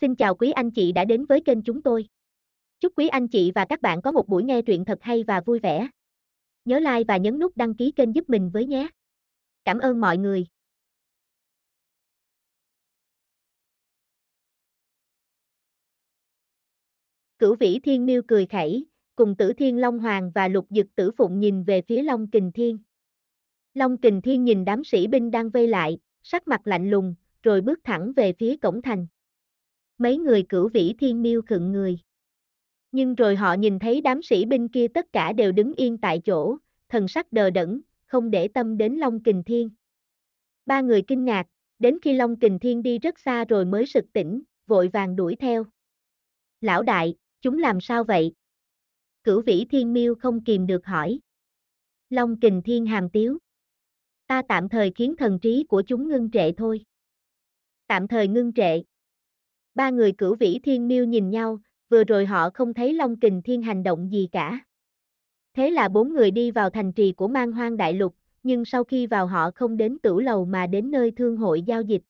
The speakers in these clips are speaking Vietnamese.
Xin chào quý anh chị đã đến với kênh chúng tôi. Chúc quý anh chị và các bạn có một buổi nghe truyện thật hay và vui vẻ. Nhớ like và nhấn nút đăng ký kênh giúp mình với nhé. Cảm ơn mọi người. Cửu vĩ thiên miêu cười khẩy, cùng tử thiên Long Hoàng và lục dực tử phụng nhìn về phía Long Kình Thiên. Long Kình Thiên nhìn đám sĩ binh đang vây lại, sắc mặt lạnh lùng, rồi bước thẳng về phía cổng thành mấy người cửu vĩ thiên miêu khựng người. Nhưng rồi họ nhìn thấy đám sĩ binh kia tất cả đều đứng yên tại chỗ, thần sắc đờ đẫn, không để tâm đến Long Kình Thiên. Ba người kinh ngạc, đến khi Long Kình Thiên đi rất xa rồi mới sực tỉnh, vội vàng đuổi theo. Lão đại, chúng làm sao vậy? Cửu vĩ thiên miêu không kìm được hỏi. Long Kình Thiên hàm tiếu. Ta tạm thời khiến thần trí của chúng ngưng trệ thôi. Tạm thời ngưng trệ. Ba người cửu vĩ thiên miêu nhìn nhau, vừa rồi họ không thấy Long Kình Thiên hành động gì cả. Thế là bốn người đi vào thành trì của mang hoang đại lục, nhưng sau khi vào họ không đến tử lầu mà đến nơi thương hội giao dịch.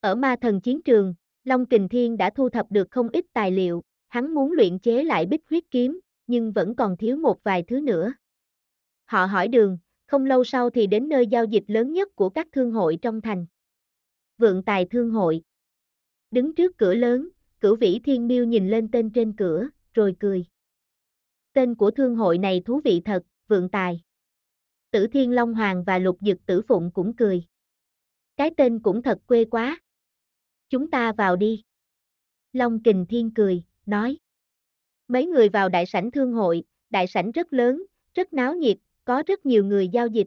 Ở ma thần chiến trường, Long Kình Thiên đã thu thập được không ít tài liệu, hắn muốn luyện chế lại bích huyết kiếm, nhưng vẫn còn thiếu một vài thứ nữa. Họ hỏi đường, không lâu sau thì đến nơi giao dịch lớn nhất của các thương hội trong thành. Vượng tài thương hội đứng trước cửa lớn, cửu vĩ thiên miêu nhìn lên tên trên cửa, rồi cười. Tên của thương hội này thú vị thật, vượng tài. Tử Thiên Long Hoàng và Lục Dực Tử Phụng cũng cười. Cái tên cũng thật quê quá. Chúng ta vào đi. Long Kình Thiên cười, nói. Mấy người vào đại sảnh thương hội, đại sảnh rất lớn, rất náo nhiệt, có rất nhiều người giao dịch.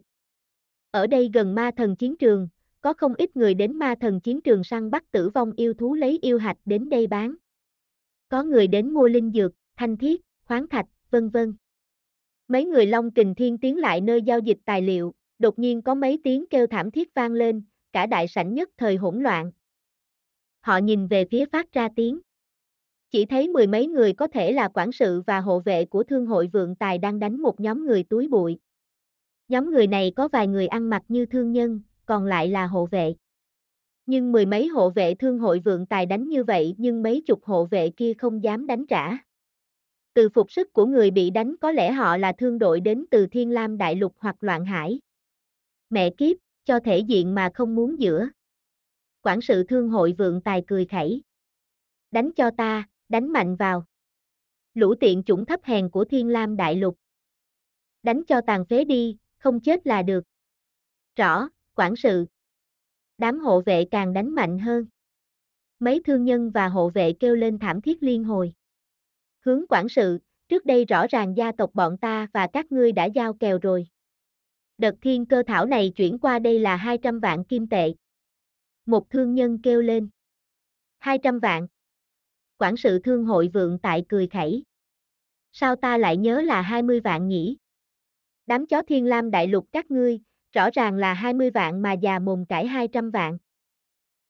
Ở đây gần ma thần chiến trường, có không ít người đến ma thần chiến trường săn bắt tử vong yêu thú lấy yêu hạch đến đây bán. Có người đến mua linh dược, thanh thiết, khoáng thạch, vân vân. Mấy người Long Kình Thiên tiến lại nơi giao dịch tài liệu, đột nhiên có mấy tiếng kêu thảm thiết vang lên, cả đại sảnh nhất thời hỗn loạn. Họ nhìn về phía phát ra tiếng. Chỉ thấy mười mấy người có thể là quản sự và hộ vệ của thương hội vượng tài đang đánh một nhóm người túi bụi. Nhóm người này có vài người ăn mặc như thương nhân, còn lại là hộ vệ. Nhưng mười mấy hộ vệ thương hội vượng tài đánh như vậy nhưng mấy chục hộ vệ kia không dám đánh trả. Từ phục sức của người bị đánh có lẽ họ là thương đội đến từ Thiên Lam Đại Lục hoặc Loạn Hải. Mẹ kiếp, cho thể diện mà không muốn giữa. Quản sự thương hội vượng tài cười khẩy. Đánh cho ta, đánh mạnh vào. Lũ tiện chủng thấp hèn của Thiên Lam Đại Lục. Đánh cho tàn phế đi, không chết là được. Rõ, quản sự. Đám hộ vệ càng đánh mạnh hơn. Mấy thương nhân và hộ vệ kêu lên thảm thiết liên hồi. Hướng quản sự, trước đây rõ ràng gia tộc bọn ta và các ngươi đã giao kèo rồi. Đợt thiên cơ thảo này chuyển qua đây là 200 vạn kim tệ. Một thương nhân kêu lên. 200 vạn. Quản sự thương hội vượng tại cười khẩy. Sao ta lại nhớ là 20 vạn nhỉ? Đám chó thiên lam đại lục các ngươi, rõ ràng là 20 vạn mà già mồm cãi 200 vạn.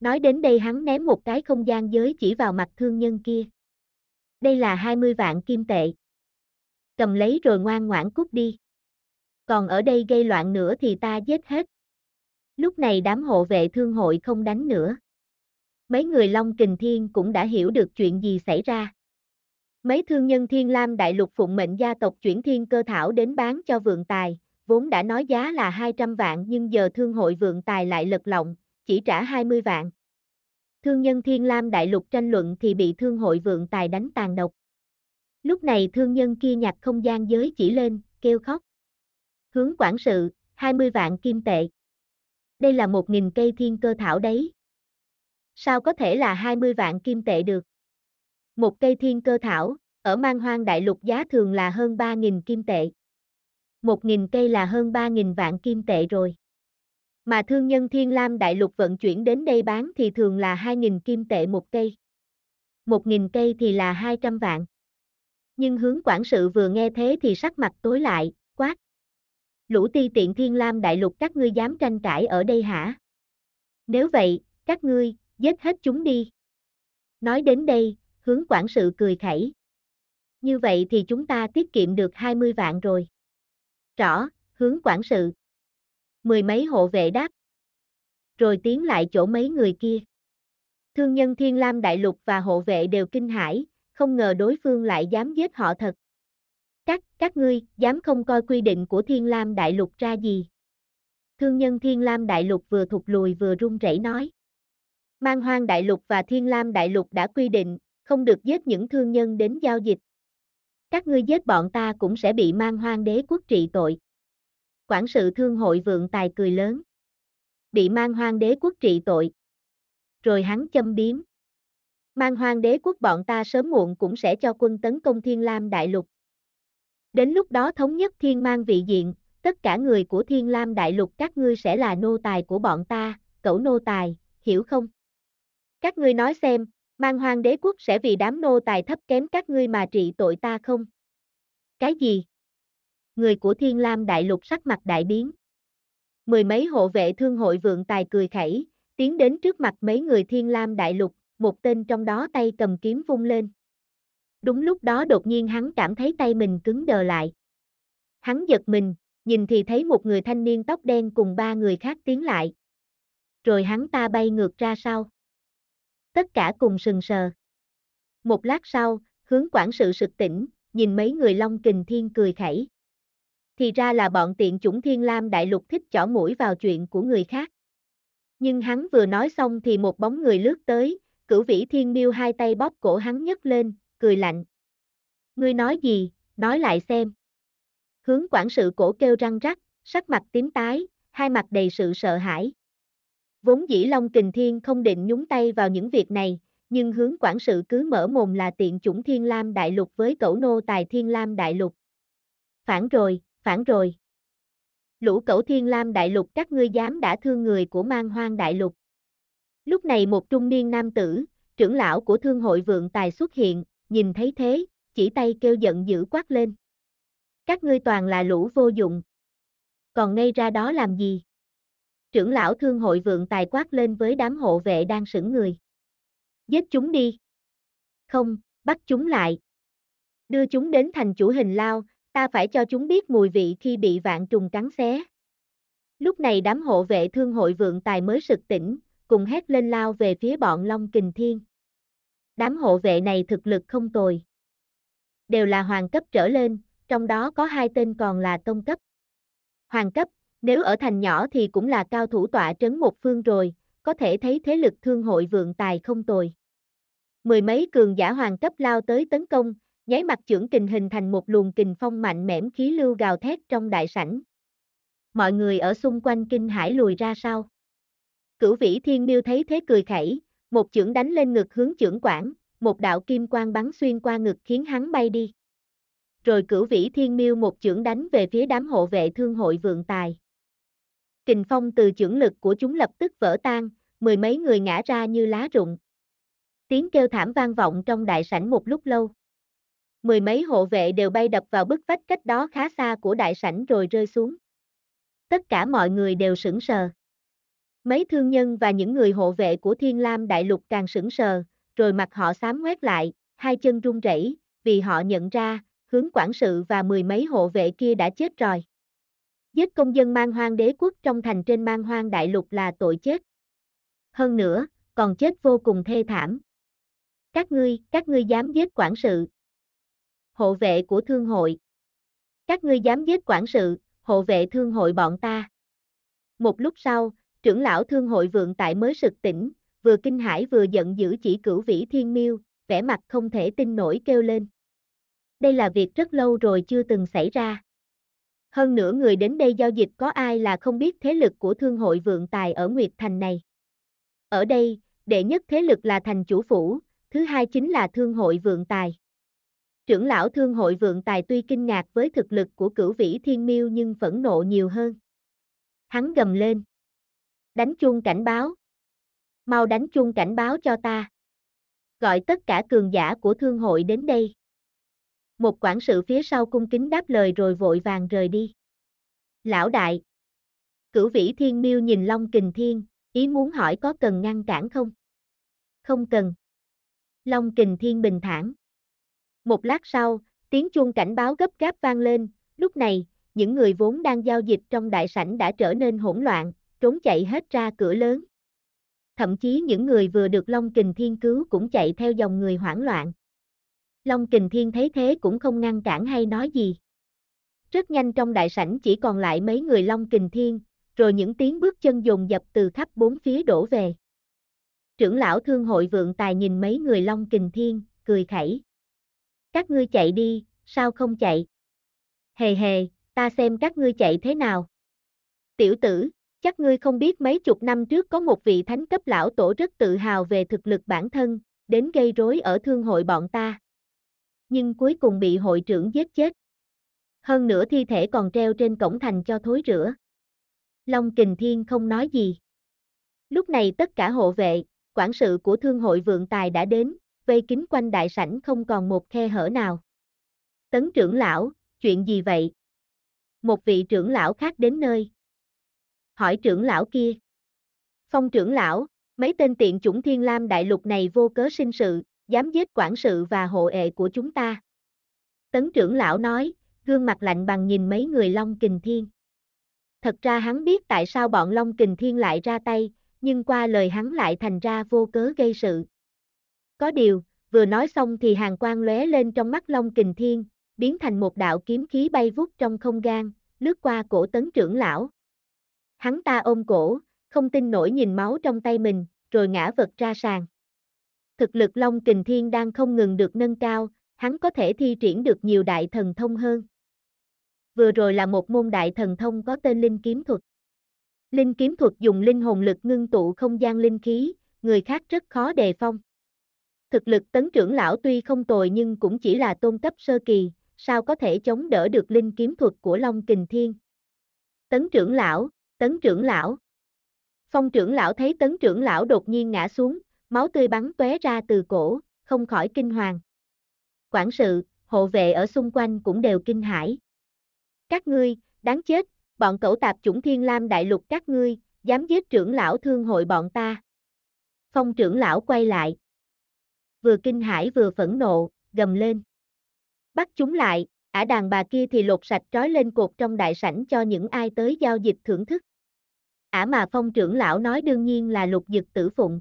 Nói đến đây hắn ném một cái không gian giới chỉ vào mặt thương nhân kia. Đây là 20 vạn kim tệ. Cầm lấy rồi ngoan ngoãn cút đi. Còn ở đây gây loạn nữa thì ta giết hết. Lúc này đám hộ vệ thương hội không đánh nữa. Mấy người Long Kình Thiên cũng đã hiểu được chuyện gì xảy ra. Mấy thương nhân Thiên Lam Đại Lục phụng mệnh gia tộc chuyển thiên cơ thảo đến bán cho vượng tài, vốn đã nói giá là 200 vạn nhưng giờ thương hội vượng tài lại lật lọng, chỉ trả 20 vạn. Thương nhân Thiên Lam Đại Lục tranh luận thì bị thương hội vượng tài đánh tàn độc. Lúc này thương nhân kia nhặt không gian giới chỉ lên, kêu khóc. Hướng quản sự, 20 vạn kim tệ. Đây là 1.000 cây thiên cơ thảo đấy. Sao có thể là 20 vạn kim tệ được? Một cây thiên cơ thảo, ở mang hoang đại lục giá thường là hơn 3.000 kim tệ. 1.000 cây là hơn 3.000 vạn kim tệ rồi. Mà thương nhân Thiên Lam Đại Lục vận chuyển đến đây bán thì thường là 2.000 kim tệ một cây. 1.000 cây thì là 200 vạn. Nhưng hướng quản sự vừa nghe thế thì sắc mặt tối lại, quát. Lũ ti tiện Thiên Lam Đại Lục các ngươi dám tranh cãi ở đây hả? Nếu vậy, các ngươi, giết hết chúng đi. Nói đến đây, hướng quản sự cười khẩy. Như vậy thì chúng ta tiết kiệm được 20 vạn rồi. Rõ, hướng quản sự. Mười mấy hộ vệ đáp. Rồi tiến lại chỗ mấy người kia. Thương nhân Thiên Lam Đại Lục và hộ vệ đều kinh hãi, không ngờ đối phương lại dám giết họ thật. Các, các ngươi, dám không coi quy định của Thiên Lam Đại Lục ra gì. Thương nhân Thiên Lam Đại Lục vừa thụt lùi vừa run rẩy nói. Mang hoang Đại Lục và Thiên Lam Đại Lục đã quy định, không được giết những thương nhân đến giao dịch các ngươi giết bọn ta cũng sẽ bị mang hoang đế quốc trị tội. Quản sự thương hội vượng tài cười lớn. Bị mang hoang đế quốc trị tội. Rồi hắn châm biếm. Mang hoang đế quốc bọn ta sớm muộn cũng sẽ cho quân tấn công thiên lam đại lục. Đến lúc đó thống nhất thiên mang vị diện, tất cả người của thiên lam đại lục các ngươi sẽ là nô tài của bọn ta, cẩu nô tài, hiểu không? Các ngươi nói xem, Mang hoang đế quốc sẽ vì đám nô tài thấp kém các ngươi mà trị tội ta không? Cái gì? Người của Thiên Lam Đại Lục sắc mặt đại biến. Mười mấy hộ vệ thương hội vượng tài cười khẩy, tiến đến trước mặt mấy người Thiên Lam Đại Lục, một tên trong đó tay cầm kiếm vung lên. Đúng lúc đó đột nhiên hắn cảm thấy tay mình cứng đờ lại. Hắn giật mình, nhìn thì thấy một người thanh niên tóc đen cùng ba người khác tiến lại. Rồi hắn ta bay ngược ra sau tất cả cùng sừng sờ. Một lát sau, hướng quản sự sực tỉnh, nhìn mấy người Long Kình Thiên cười khẩy. Thì ra là bọn tiện chủng Thiên Lam Đại Lục thích chỏ mũi vào chuyện của người khác. Nhưng hắn vừa nói xong thì một bóng người lướt tới, cửu vĩ thiên miêu hai tay bóp cổ hắn nhấc lên, cười lạnh. Ngươi nói gì, nói lại xem. Hướng quản sự cổ kêu răng rắc, sắc mặt tím tái, hai mặt đầy sự sợ hãi. Vốn dĩ Long Kình Thiên không định nhúng tay vào những việc này, nhưng hướng quản sự cứ mở mồm là tiện chủng Thiên Lam Đại Lục với cẩu nô tài Thiên Lam Đại Lục. Phản rồi, phản rồi. Lũ cẩu Thiên Lam Đại Lục các ngươi dám đã thương người của mang hoang Đại Lục. Lúc này một trung niên nam tử, trưởng lão của thương hội vượng tài xuất hiện, nhìn thấy thế, chỉ tay kêu giận dữ quát lên. Các ngươi toàn là lũ vô dụng. Còn ngây ra đó làm gì? trưởng lão thương hội vượng tài quát lên với đám hộ vệ đang sững người. Giết chúng đi. Không, bắt chúng lại. Đưa chúng đến thành chủ hình lao, ta phải cho chúng biết mùi vị khi bị vạn trùng cắn xé. Lúc này đám hộ vệ thương hội vượng tài mới sực tỉnh, cùng hét lên lao về phía bọn Long Kình Thiên. Đám hộ vệ này thực lực không tồi. Đều là hoàng cấp trở lên, trong đó có hai tên còn là tông cấp. Hoàng cấp, nếu ở thành nhỏ thì cũng là cao thủ tọa trấn một phương rồi, có thể thấy thế lực thương hội vượng tài không tồi. Mười mấy cường giả hoàng cấp lao tới tấn công, nháy mặt trưởng kình hình thành một luồng kình phong mạnh mẽm khí lưu gào thét trong đại sảnh. Mọi người ở xung quanh kinh hải lùi ra sau. Cửu vĩ thiên miêu thấy thế cười khẩy, một trưởng đánh lên ngực hướng trưởng quản, một đạo kim quang bắn xuyên qua ngực khiến hắn bay đi. Rồi cửu vĩ thiên miêu một trưởng đánh về phía đám hộ vệ thương hội vượng tài kình phong từ chưởng lực của chúng lập tức vỡ tan, mười mấy người ngã ra như lá rụng. Tiếng kêu thảm vang vọng trong đại sảnh một lúc lâu. Mười mấy hộ vệ đều bay đập vào bức vách cách đó khá xa của đại sảnh rồi rơi xuống. Tất cả mọi người đều sững sờ. Mấy thương nhân và những người hộ vệ của Thiên Lam Đại Lục càng sững sờ, rồi mặt họ xám ngoét lại, hai chân run rẩy, vì họ nhận ra, hướng quản sự và mười mấy hộ vệ kia đã chết rồi. Giết công dân mang hoang đế quốc trong thành trên mang hoang đại lục là tội chết. Hơn nữa, còn chết vô cùng thê thảm. Các ngươi, các ngươi dám giết quản sự. Hộ vệ của thương hội. Các ngươi dám giết quản sự, hộ vệ thương hội bọn ta. Một lúc sau, trưởng lão thương hội vượng tại mới sực tỉnh, vừa kinh hãi vừa giận dữ chỉ cửu vĩ thiên miêu, vẻ mặt không thể tin nổi kêu lên. Đây là việc rất lâu rồi chưa từng xảy ra. Hơn nữa người đến đây giao dịch có ai là không biết thế lực của thương hội vượng tài ở Nguyệt Thành này. Ở đây, đệ nhất thế lực là thành chủ phủ, thứ hai chính là thương hội vượng tài. Trưởng lão thương hội vượng tài tuy kinh ngạc với thực lực của cửu vĩ thiên miêu nhưng phẫn nộ nhiều hơn. Hắn gầm lên. Đánh chuông cảnh báo. Mau đánh chuông cảnh báo cho ta. Gọi tất cả cường giả của thương hội đến đây một quản sự phía sau cung kính đáp lời rồi vội vàng rời đi. Lão đại. Cửu vĩ thiên miêu nhìn Long Kình Thiên, ý muốn hỏi có cần ngăn cản không? Không cần. Long Kình Thiên bình thản. Một lát sau, tiếng chuông cảnh báo gấp gáp vang lên, lúc này, những người vốn đang giao dịch trong đại sảnh đã trở nên hỗn loạn, trốn chạy hết ra cửa lớn. Thậm chí những người vừa được Long Kình Thiên cứu cũng chạy theo dòng người hoảng loạn. Long Kình Thiên thấy thế cũng không ngăn cản hay nói gì. Rất nhanh trong đại sảnh chỉ còn lại mấy người Long Kình Thiên, rồi những tiếng bước chân dồn dập từ khắp bốn phía đổ về. Trưởng lão thương hội vượng tài nhìn mấy người Long Kình Thiên, cười khẩy. Các ngươi chạy đi, sao không chạy? Hề hề, ta xem các ngươi chạy thế nào. Tiểu tử, chắc ngươi không biết mấy chục năm trước có một vị thánh cấp lão tổ rất tự hào về thực lực bản thân, đến gây rối ở thương hội bọn ta nhưng cuối cùng bị hội trưởng giết chết. Hơn nữa thi thể còn treo trên cổng thành cho thối rửa. Long Kình Thiên không nói gì. Lúc này tất cả hộ vệ, quản sự của thương hội vượng tài đã đến, vây kín quanh đại sảnh không còn một khe hở nào. Tấn trưởng lão, chuyện gì vậy? Một vị trưởng lão khác đến nơi. Hỏi trưởng lão kia. Phong trưởng lão, mấy tên tiện chủng thiên lam đại lục này vô cớ sinh sự, dám giết quản sự và hộ hệ của chúng ta. Tấn trưởng lão nói, gương mặt lạnh bằng nhìn mấy người Long Kình Thiên. Thật ra hắn biết tại sao bọn Long Kình Thiên lại ra tay, nhưng qua lời hắn lại thành ra vô cớ gây sự. Có điều, vừa nói xong thì hàng quang lóe lên trong mắt Long Kình Thiên, biến thành một đạo kiếm khí bay vút trong không gian, lướt qua cổ tấn trưởng lão. Hắn ta ôm cổ, không tin nổi nhìn máu trong tay mình, rồi ngã vật ra sàn thực lực Long Kình Thiên đang không ngừng được nâng cao, hắn có thể thi triển được nhiều đại thần thông hơn. Vừa rồi là một môn đại thần thông có tên Linh Kiếm Thuật. Linh Kiếm Thuật dùng linh hồn lực ngưng tụ không gian linh khí, người khác rất khó đề phong. Thực lực tấn trưởng lão tuy không tồi nhưng cũng chỉ là tôn cấp sơ kỳ, sao có thể chống đỡ được linh kiếm thuật của Long Kình Thiên. Tấn trưởng lão, tấn trưởng lão. Phong trưởng lão thấy tấn trưởng lão đột nhiên ngã xuống, máu tươi bắn tóe ra từ cổ, không khỏi kinh hoàng. Quản sự, hộ vệ ở xung quanh cũng đều kinh hãi. Các ngươi, đáng chết, bọn cẩu tạp chủng thiên lam đại lục các ngươi, dám giết trưởng lão thương hội bọn ta. Phong trưởng lão quay lại. Vừa kinh hãi vừa phẫn nộ, gầm lên. Bắt chúng lại, ả đàn bà kia thì lột sạch trói lên cột trong đại sảnh cho những ai tới giao dịch thưởng thức. Ả mà phong trưởng lão nói đương nhiên là lục dực tử phụng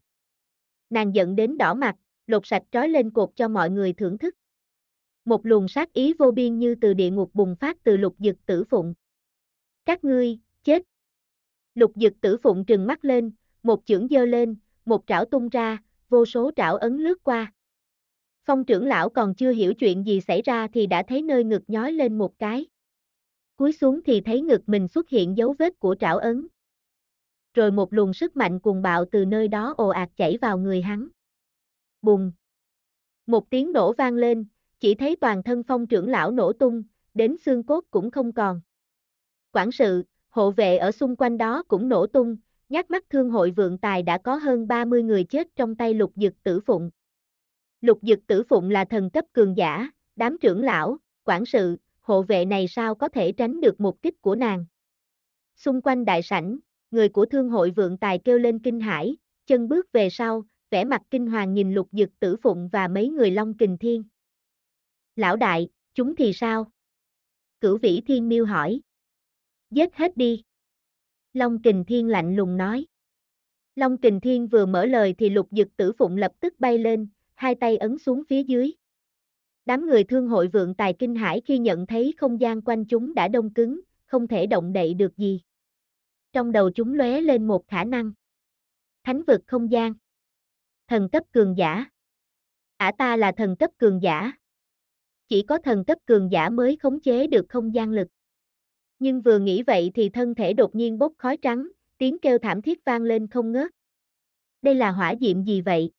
nàng giận đến đỏ mặt, lột sạch trói lên cột cho mọi người thưởng thức. Một luồng sát ý vô biên như từ địa ngục bùng phát từ lục dực tử phụng. Các ngươi, chết! Lục dực tử phụng trừng mắt lên, một chưởng dơ lên, một trảo tung ra, vô số trảo ấn lướt qua. Phong trưởng lão còn chưa hiểu chuyện gì xảy ra thì đã thấy nơi ngực nhói lên một cái. Cúi xuống thì thấy ngực mình xuất hiện dấu vết của trảo ấn rồi một luồng sức mạnh cuồng bạo từ nơi đó ồ ạt chảy vào người hắn. Bùng! Một tiếng nổ vang lên, chỉ thấy toàn thân phong trưởng lão nổ tung, đến xương cốt cũng không còn. Quản sự, hộ vệ ở xung quanh đó cũng nổ tung, nhát mắt thương hội vượng tài đã có hơn 30 người chết trong tay lục dực tử phụng. Lục dực tử phụng là thần cấp cường giả, đám trưởng lão, quản sự, hộ vệ này sao có thể tránh được một kích của nàng. Xung quanh đại sảnh, người của thương hội vượng tài kêu lên kinh hãi, chân bước về sau, vẻ mặt kinh hoàng nhìn lục dực tử phụng và mấy người long kình thiên. Lão đại, chúng thì sao? Cửu vĩ thiên miêu hỏi. Giết hết đi. Long kình thiên lạnh lùng nói. Long kình thiên vừa mở lời thì lục dực tử phụng lập tức bay lên, hai tay ấn xuống phía dưới. Đám người thương hội vượng tài kinh hải khi nhận thấy không gian quanh chúng đã đông cứng, không thể động đậy được gì trong đầu chúng lóe lên một khả năng. Thánh vực không gian. Thần cấp cường giả. Ả ta là thần cấp cường giả. Chỉ có thần cấp cường giả mới khống chế được không gian lực. Nhưng vừa nghĩ vậy thì thân thể đột nhiên bốc khói trắng, tiếng kêu thảm thiết vang lên không ngớt. Đây là hỏa diệm gì vậy?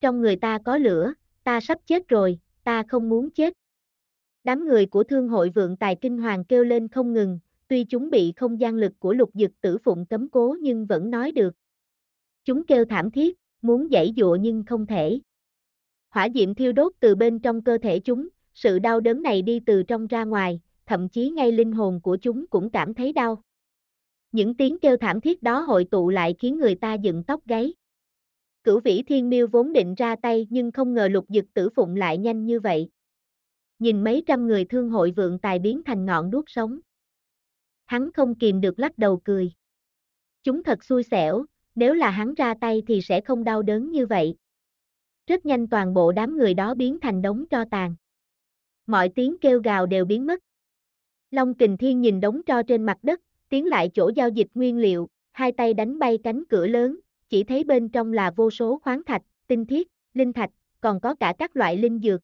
Trong người ta có lửa, ta sắp chết rồi, ta không muốn chết. Đám người của thương hội vượng tài kinh hoàng kêu lên không ngừng, tuy chúng bị không gian lực của lục dực tử phụng cấm cố nhưng vẫn nói được. Chúng kêu thảm thiết, muốn giải dụa nhưng không thể. Hỏa diệm thiêu đốt từ bên trong cơ thể chúng, sự đau đớn này đi từ trong ra ngoài, thậm chí ngay linh hồn của chúng cũng cảm thấy đau. Những tiếng kêu thảm thiết đó hội tụ lại khiến người ta dựng tóc gáy. Cửu vĩ thiên miêu vốn định ra tay nhưng không ngờ lục dực tử phụng lại nhanh như vậy. Nhìn mấy trăm người thương hội vượng tài biến thành ngọn đuốc sống hắn không kìm được lắc đầu cười. Chúng thật xui xẻo, nếu là hắn ra tay thì sẽ không đau đớn như vậy. Rất nhanh toàn bộ đám người đó biến thành đống cho tàn. Mọi tiếng kêu gào đều biến mất. Long kình thiên nhìn đống cho trên mặt đất, tiến lại chỗ giao dịch nguyên liệu, hai tay đánh bay cánh cửa lớn, chỉ thấy bên trong là vô số khoáng thạch, tinh thiết, linh thạch, còn có cả các loại linh dược.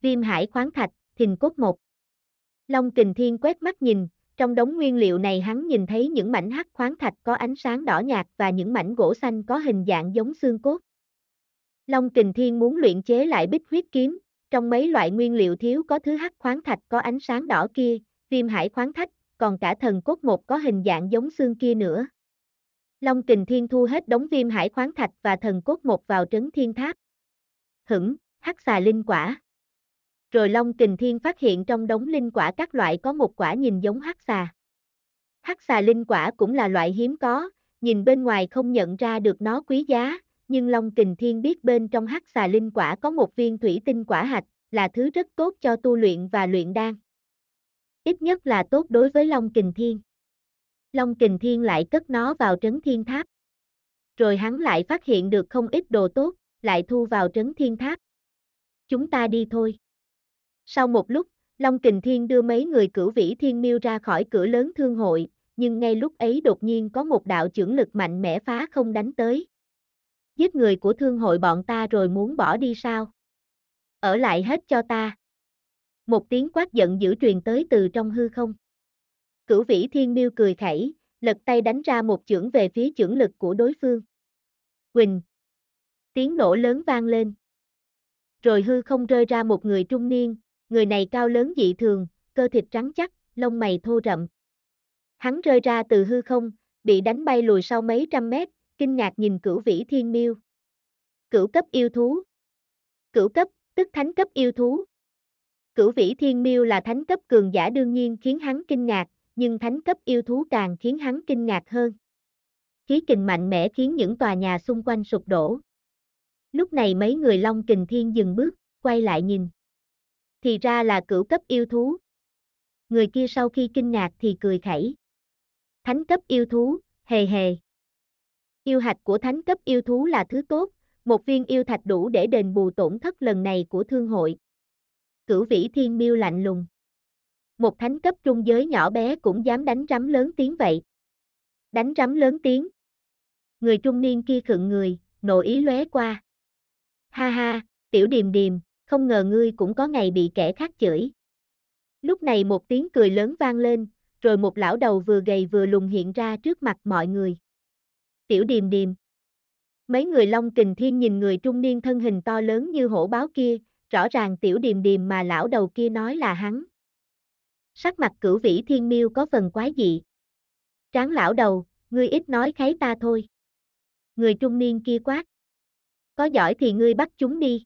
Viêm hải khoáng thạch, thình cốt một. Long kình thiên quét mắt nhìn, trong đống nguyên liệu này hắn nhìn thấy những mảnh hắc khoáng thạch có ánh sáng đỏ nhạt và những mảnh gỗ xanh có hình dạng giống xương cốt. Long Kình Thiên muốn luyện chế lại bích huyết kiếm, trong mấy loại nguyên liệu thiếu có thứ hắc khoáng thạch có ánh sáng đỏ kia, viêm hải khoáng thạch, còn cả thần cốt một có hình dạng giống xương kia nữa. Long Kình Thiên thu hết đống viêm hải khoáng thạch và thần cốt một vào trấn thiên tháp. Hửng, hắc xà linh quả rồi Long Kình Thiên phát hiện trong đống linh quả các loại có một quả nhìn giống hắc xà. Hắc xà linh quả cũng là loại hiếm có, nhìn bên ngoài không nhận ra được nó quý giá, nhưng Long Kình Thiên biết bên trong hắc xà linh quả có một viên thủy tinh quả hạch, là thứ rất tốt cho tu luyện và luyện đan. Ít nhất là tốt đối với Long Kình Thiên. Long Kình Thiên lại cất nó vào trấn thiên tháp. Rồi hắn lại phát hiện được không ít đồ tốt, lại thu vào trấn thiên tháp. Chúng ta đi thôi. Sau một lúc, Long Kình Thiên đưa mấy người cửu vĩ thiên miêu ra khỏi cửa lớn thương hội, nhưng ngay lúc ấy đột nhiên có một đạo chưởng lực mạnh mẽ phá không đánh tới. Giết người của thương hội bọn ta rồi muốn bỏ đi sao? Ở lại hết cho ta. Một tiếng quát giận dữ truyền tới từ trong hư không. Cửu vĩ thiên miêu cười khẩy, lật tay đánh ra một chưởng về phía chưởng lực của đối phương. Quỳnh. Tiếng nổ lớn vang lên. Rồi hư không rơi ra một người trung niên, người này cao lớn dị thường, cơ thịt trắng chắc, lông mày thô rậm. Hắn rơi ra từ hư không, bị đánh bay lùi sau mấy trăm mét, kinh ngạc nhìn cửu vĩ thiên miêu. Cửu cấp yêu thú. Cửu cấp, tức thánh cấp yêu thú. Cửu vĩ thiên miêu là thánh cấp cường giả đương nhiên khiến hắn kinh ngạc, nhưng thánh cấp yêu thú càng khiến hắn kinh ngạc hơn. Khí kình mạnh mẽ khiến những tòa nhà xung quanh sụp đổ. Lúc này mấy người Long Kình Thiên dừng bước, quay lại nhìn thì ra là cửu cấp yêu thú. Người kia sau khi kinh ngạc thì cười khẩy. Thánh cấp yêu thú, hề hề. Yêu hạch của thánh cấp yêu thú là thứ tốt, một viên yêu thạch đủ để đền bù tổn thất lần này của thương hội. Cửu vĩ thiên miêu lạnh lùng. Một thánh cấp trung giới nhỏ bé cũng dám đánh rắm lớn tiếng vậy. Đánh rắm lớn tiếng. Người trung niên kia khựng người, nội ý lóe qua. Ha ha, tiểu điềm điềm, không ngờ ngươi cũng có ngày bị kẻ khác chửi. Lúc này một tiếng cười lớn vang lên, rồi một lão đầu vừa gầy vừa lùng hiện ra trước mặt mọi người. Tiểu điềm điềm. Mấy người Long Kình Thiên nhìn người trung niên thân hình to lớn như hổ báo kia, rõ ràng tiểu điềm điềm mà lão đầu kia nói là hắn. Sắc mặt cửu vĩ thiên miêu có phần quái dị. Tráng lão đầu, ngươi ít nói kháy ta thôi. Người trung niên kia quát. Có giỏi thì ngươi bắt chúng đi.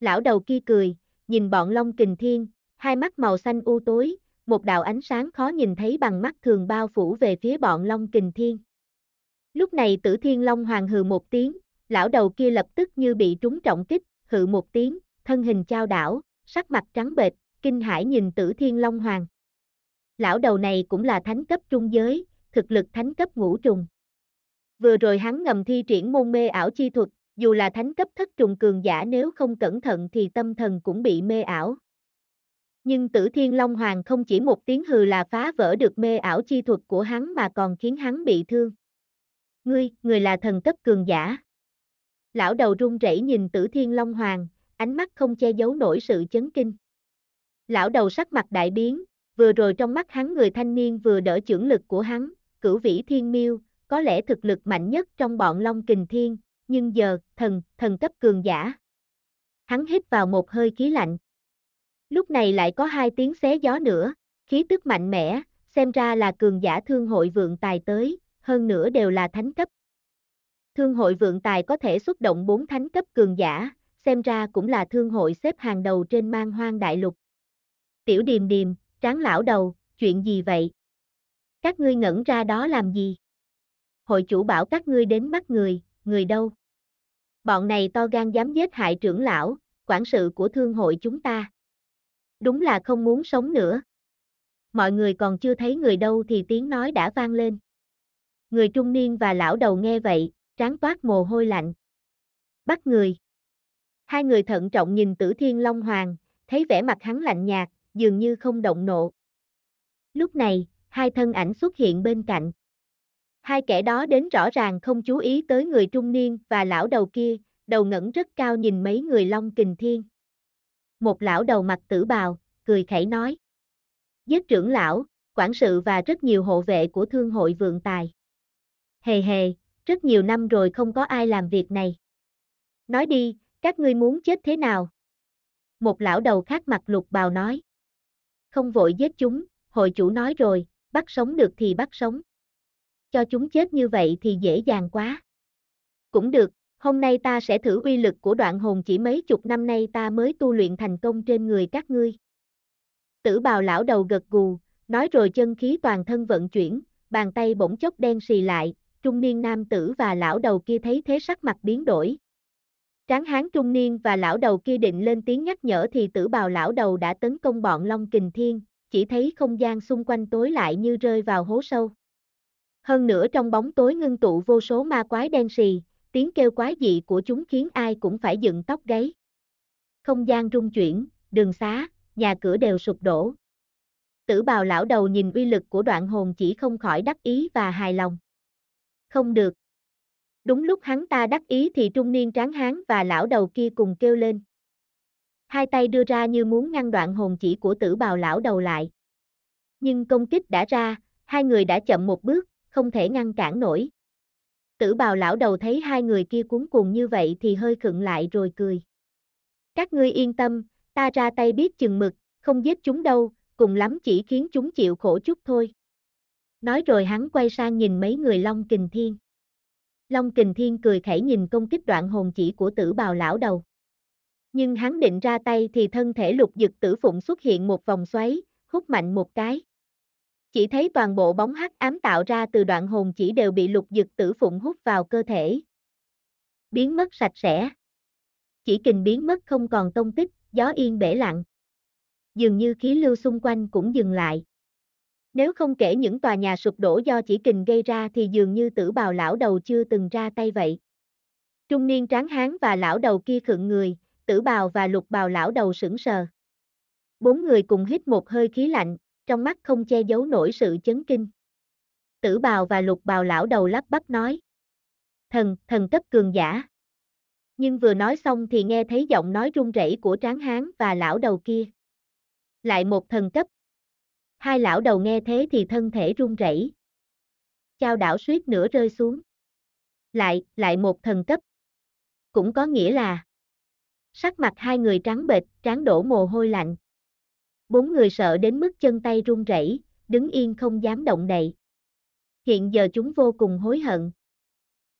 Lão đầu kia cười, nhìn bọn Long Kình Thiên, hai mắt màu xanh u tối, một đạo ánh sáng khó nhìn thấy bằng mắt thường bao phủ về phía bọn Long Kình Thiên. Lúc này Tử Thiên Long Hoàng hừ một tiếng, lão đầu kia lập tức như bị trúng trọng kích, hừ một tiếng, thân hình chao đảo, sắc mặt trắng bệch, kinh hãi nhìn Tử Thiên Long Hoàng. Lão đầu này cũng là thánh cấp trung giới, thực lực thánh cấp ngũ trùng. Vừa rồi hắn ngầm thi triển môn mê ảo chi thuật, dù là thánh cấp thất trùng cường giả nếu không cẩn thận thì tâm thần cũng bị mê ảo. Nhưng tử thiên long hoàng không chỉ một tiếng hừ là phá vỡ được mê ảo chi thuật của hắn mà còn khiến hắn bị thương. Ngươi, người là thần cấp cường giả. Lão đầu run rẩy nhìn tử thiên long hoàng, ánh mắt không che giấu nổi sự chấn kinh. Lão đầu sắc mặt đại biến, vừa rồi trong mắt hắn người thanh niên vừa đỡ trưởng lực của hắn, cửu vĩ thiên miêu, có lẽ thực lực mạnh nhất trong bọn long kình thiên, nhưng giờ, thần, thần cấp cường giả. Hắn hít vào một hơi khí lạnh. Lúc này lại có hai tiếng xé gió nữa, khí tức mạnh mẽ, xem ra là cường giả thương hội vượng tài tới, hơn nữa đều là thánh cấp. Thương hội vượng tài có thể xuất động bốn thánh cấp cường giả, xem ra cũng là thương hội xếp hàng đầu trên mang hoang đại lục. Tiểu điềm điềm, tráng lão đầu, chuyện gì vậy? Các ngươi ngẩn ra đó làm gì? Hội chủ bảo các ngươi đến bắt người, người đâu? bọn này to gan dám giết hại trưởng lão, quản sự của thương hội chúng ta. Đúng là không muốn sống nữa. Mọi người còn chưa thấy người đâu thì tiếng nói đã vang lên. Người trung niên và lão đầu nghe vậy, trán toát mồ hôi lạnh. Bắt người. Hai người thận trọng nhìn tử thiên long hoàng, thấy vẻ mặt hắn lạnh nhạt, dường như không động nộ. Lúc này, hai thân ảnh xuất hiện bên cạnh. Hai kẻ đó đến rõ ràng không chú ý tới người trung niên và lão đầu kia, đầu ngẩng rất cao nhìn mấy người Long Kình Thiên. Một lão đầu mặt tử bào, cười khẩy nói. Giết trưởng lão, quản sự và rất nhiều hộ vệ của thương hội vượng tài. Hề hề, rất nhiều năm rồi không có ai làm việc này. Nói đi, các ngươi muốn chết thế nào? Một lão đầu khác mặt lục bào nói. Không vội giết chúng, hội chủ nói rồi, bắt sống được thì bắt sống cho chúng chết như vậy thì dễ dàng quá. Cũng được, hôm nay ta sẽ thử uy lực của đoạn hồn chỉ mấy chục năm nay ta mới tu luyện thành công trên người các ngươi. Tử bào lão đầu gật gù, nói rồi chân khí toàn thân vận chuyển, bàn tay bỗng chốc đen xì lại, trung niên nam tử và lão đầu kia thấy thế sắc mặt biến đổi. Tráng hán trung niên và lão đầu kia định lên tiếng nhắc nhở thì tử bào lão đầu đã tấn công bọn Long Kình Thiên, chỉ thấy không gian xung quanh tối lại như rơi vào hố sâu. Hơn nữa trong bóng tối ngưng tụ vô số ma quái đen sì, tiếng kêu quái dị của chúng khiến ai cũng phải dựng tóc gáy. Không gian rung chuyển, đường xá, nhà cửa đều sụp đổ. Tử bào lão đầu nhìn uy lực của đoạn hồn chỉ không khỏi đắc ý và hài lòng. Không được. Đúng lúc hắn ta đắc ý thì trung niên tráng hán và lão đầu kia cùng kêu lên. Hai tay đưa ra như muốn ngăn đoạn hồn chỉ của tử bào lão đầu lại. Nhưng công kích đã ra, hai người đã chậm một bước, không thể ngăn cản nổi. Tử bào lão đầu thấy hai người kia cuốn cuồng như vậy thì hơi khựng lại rồi cười. Các ngươi yên tâm, ta ra tay biết chừng mực, không giết chúng đâu, cùng lắm chỉ khiến chúng chịu khổ chút thôi. Nói rồi hắn quay sang nhìn mấy người Long Kình Thiên. Long Kình Thiên cười khẩy nhìn công kích đoạn hồn chỉ của tử bào lão đầu. Nhưng hắn định ra tay thì thân thể lục dực tử phụng xuất hiện một vòng xoáy, hút mạnh một cái. Chỉ thấy toàn bộ bóng hắc ám tạo ra từ đoạn hồn chỉ đều bị lục dực tử phụng hút vào cơ thể. Biến mất sạch sẽ. Chỉ kình biến mất không còn tông tích, gió yên bể lặng. Dường như khí lưu xung quanh cũng dừng lại. Nếu không kể những tòa nhà sụp đổ do chỉ kình gây ra thì dường như tử bào lão đầu chưa từng ra tay vậy. Trung niên tráng hán và lão đầu kia khựng người, tử bào và lục bào lão đầu sững sờ. Bốn người cùng hít một hơi khí lạnh, trong mắt không che giấu nổi sự chấn kinh. Tử bào và lục bào lão đầu lắp bắp nói. Thần, thần cấp cường giả. Nhưng vừa nói xong thì nghe thấy giọng nói run rẩy của tráng hán và lão đầu kia. Lại một thần cấp. Hai lão đầu nghe thế thì thân thể run rẩy. Chao đảo suýt nữa rơi xuống. Lại, lại một thần cấp. Cũng có nghĩa là Sắc mặt hai người trắng bệch, trắng đổ mồ hôi lạnh bốn người sợ đến mức chân tay run rẩy, đứng yên không dám động đậy. Hiện giờ chúng vô cùng hối hận.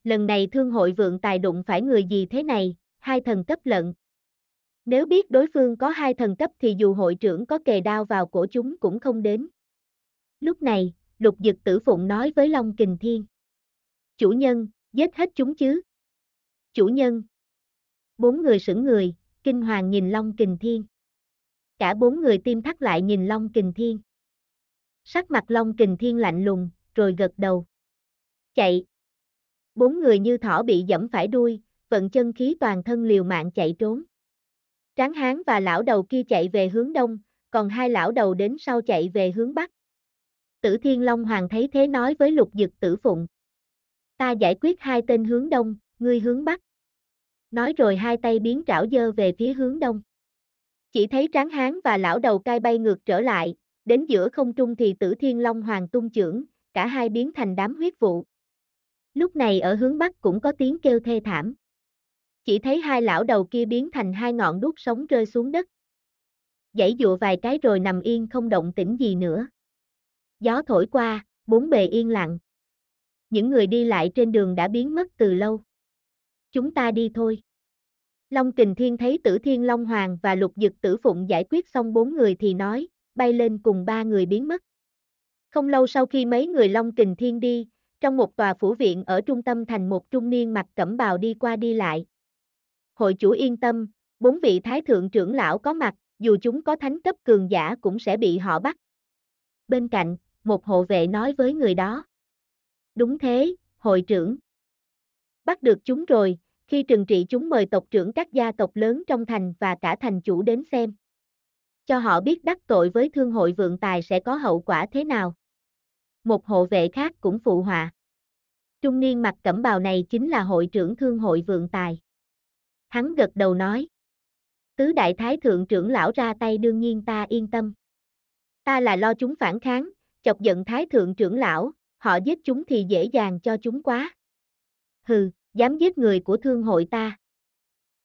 Lần này thương hội vượng tài đụng phải người gì thế này, hai thần cấp lận. Nếu biết đối phương có hai thần cấp thì dù hội trưởng có kề đao vào cổ chúng cũng không đến. Lúc này, lục dực tử phụng nói với Long Kình Thiên. Chủ nhân, giết hết chúng chứ. Chủ nhân. Bốn người sững người, kinh hoàng nhìn Long Kình Thiên. Cả bốn người tim thắt lại nhìn Long Kình Thiên. Sắc mặt Long Kình Thiên lạnh lùng, rồi gật đầu. Chạy. Bốn người như thỏ bị dẫm phải đuôi, vận chân khí toàn thân liều mạng chạy trốn. Tráng hán và lão đầu kia chạy về hướng đông, còn hai lão đầu đến sau chạy về hướng bắc. Tử Thiên Long Hoàng thấy thế nói với lục dực tử phụng. Ta giải quyết hai tên hướng đông, ngươi hướng bắc. Nói rồi hai tay biến trảo dơ về phía hướng đông. Chỉ thấy tráng hán và lão đầu cai bay ngược trở lại, đến giữa không trung thì tử thiên long hoàng tung trưởng, cả hai biến thành đám huyết vụ. Lúc này ở hướng bắc cũng có tiếng kêu thê thảm. Chỉ thấy hai lão đầu kia biến thành hai ngọn đuốc sống rơi xuống đất. Dãy dụa vài cái rồi nằm yên không động tĩnh gì nữa. Gió thổi qua, bốn bề yên lặng. Những người đi lại trên đường đã biến mất từ lâu. Chúng ta đi thôi. Long Kình Thiên thấy Tử Thiên Long Hoàng và Lục Dực Tử Phụng giải quyết xong bốn người thì nói, bay lên cùng ba người biến mất. Không lâu sau khi mấy người Long Kình Thiên đi, trong một tòa phủ viện ở trung tâm thành một trung niên mặc cẩm bào đi qua đi lại. Hội chủ yên tâm, bốn vị thái thượng trưởng lão có mặt, dù chúng có thánh cấp cường giả cũng sẽ bị họ bắt. Bên cạnh, một hộ vệ nói với người đó. Đúng thế, hội trưởng. Bắt được chúng rồi, khi trừng trị chúng mời tộc trưởng các gia tộc lớn trong thành và cả thành chủ đến xem. Cho họ biết đắc tội với thương hội vượng tài sẽ có hậu quả thế nào. Một hộ vệ khác cũng phụ họa. Trung niên mặc cẩm bào này chính là hội trưởng thương hội vượng tài. Hắn gật đầu nói. Tứ đại thái thượng trưởng lão ra tay đương nhiên ta yên tâm. Ta là lo chúng phản kháng, chọc giận thái thượng trưởng lão, họ giết chúng thì dễ dàng cho chúng quá. Hừ, dám giết người của thương hội ta.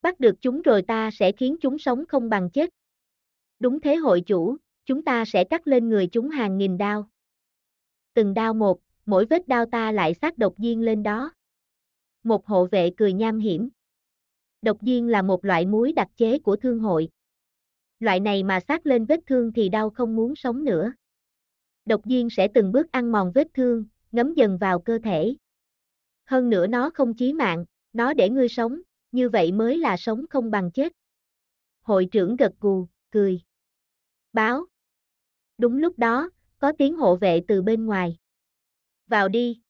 Bắt được chúng rồi ta sẽ khiến chúng sống không bằng chết. Đúng thế hội chủ, chúng ta sẽ cắt lên người chúng hàng nghìn đao. Từng đao một, mỗi vết đao ta lại sát độc diên lên đó. Một hộ vệ cười nham hiểm. Độc diên là một loại muối đặc chế của thương hội. Loại này mà sát lên vết thương thì đau không muốn sống nữa. Độc diên sẽ từng bước ăn mòn vết thương, ngấm dần vào cơ thể hơn nữa nó không chí mạng, nó để ngươi sống, như vậy mới là sống không bằng chết. Hội trưởng gật gù, cười. Báo. Đúng lúc đó, có tiếng hộ vệ từ bên ngoài. Vào đi.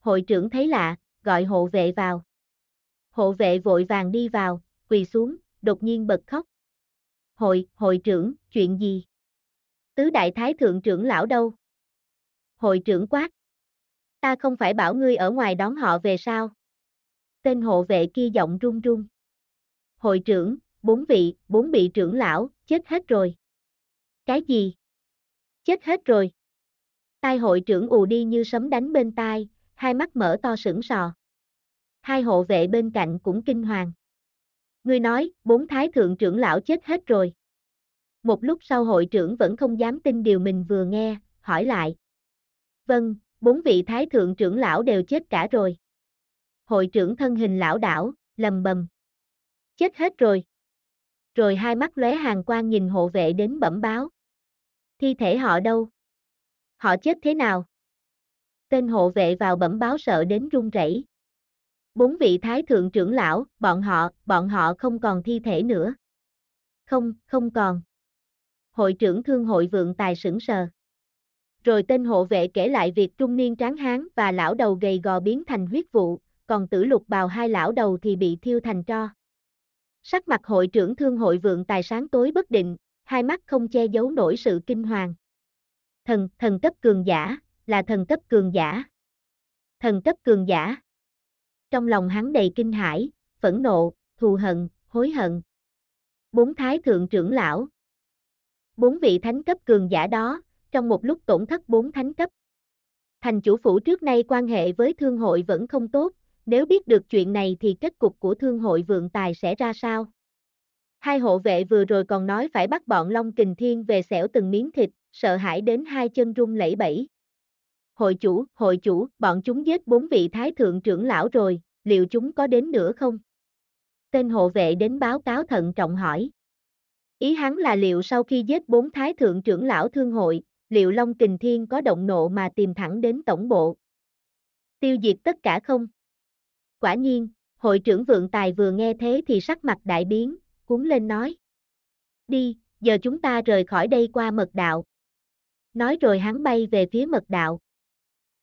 Hội trưởng thấy lạ, gọi hộ vệ vào. Hộ vệ vội vàng đi vào, quỳ xuống, đột nhiên bật khóc. Hội, hội trưởng, chuyện gì? Tứ đại thái thượng trưởng lão đâu? Hội trưởng quát, ta không phải bảo ngươi ở ngoài đón họ về sao? Tên hộ vệ kia giọng run run. Hội trưởng, bốn vị, bốn vị trưởng lão, chết hết rồi. Cái gì? Chết hết rồi. Tai hội trưởng ù đi như sấm đánh bên tai, hai mắt mở to sững sò. Hai hộ vệ bên cạnh cũng kinh hoàng. Ngươi nói, bốn thái thượng trưởng lão chết hết rồi. Một lúc sau hội trưởng vẫn không dám tin điều mình vừa nghe, hỏi lại. Vâng, bốn vị thái thượng trưởng lão đều chết cả rồi. Hội trưởng thân hình lão đảo, lầm bầm. Chết hết rồi. Rồi hai mắt lóe hàng quan nhìn hộ vệ đến bẩm báo. Thi thể họ đâu? Họ chết thế nào? Tên hộ vệ vào bẩm báo sợ đến run rẩy. Bốn vị thái thượng trưởng lão, bọn họ, bọn họ không còn thi thể nữa. Không, không còn. Hội trưởng thương hội vượng tài sững sờ. Rồi tên hộ vệ kể lại việc trung niên tráng hán và lão đầu gầy gò biến thành huyết vụ, còn tử lục bào hai lão đầu thì bị thiêu thành tro. Sắc mặt hội trưởng thương hội vượng tài sáng tối bất định, hai mắt không che giấu nổi sự kinh hoàng. Thần, thần cấp cường giả, là thần cấp cường giả. Thần cấp cường giả. Trong lòng hắn đầy kinh hãi, phẫn nộ, thù hận, hối hận. Bốn thái thượng trưởng lão. Bốn vị thánh cấp cường giả đó, trong một lúc tổn thất bốn thánh cấp. Thành chủ phủ trước nay quan hệ với thương hội vẫn không tốt, nếu biết được chuyện này thì kết cục của thương hội vượng tài sẽ ra sao? Hai hộ vệ vừa rồi còn nói phải bắt bọn Long Kình Thiên về xẻo từng miếng thịt, sợ hãi đến hai chân run lẩy bẩy. Hội chủ, hội chủ, bọn chúng giết bốn vị thái thượng trưởng lão rồi, liệu chúng có đến nữa không? Tên hộ vệ đến báo cáo thận trọng hỏi. Ý hắn là liệu sau khi giết bốn thái thượng trưởng lão thương hội, liệu Long Kình Thiên có động nộ mà tìm thẳng đến tổng bộ? Tiêu diệt tất cả không? Quả nhiên, hội trưởng vượng tài vừa nghe thế thì sắc mặt đại biến, cuốn lên nói. Đi, giờ chúng ta rời khỏi đây qua mật đạo. Nói rồi hắn bay về phía mật đạo.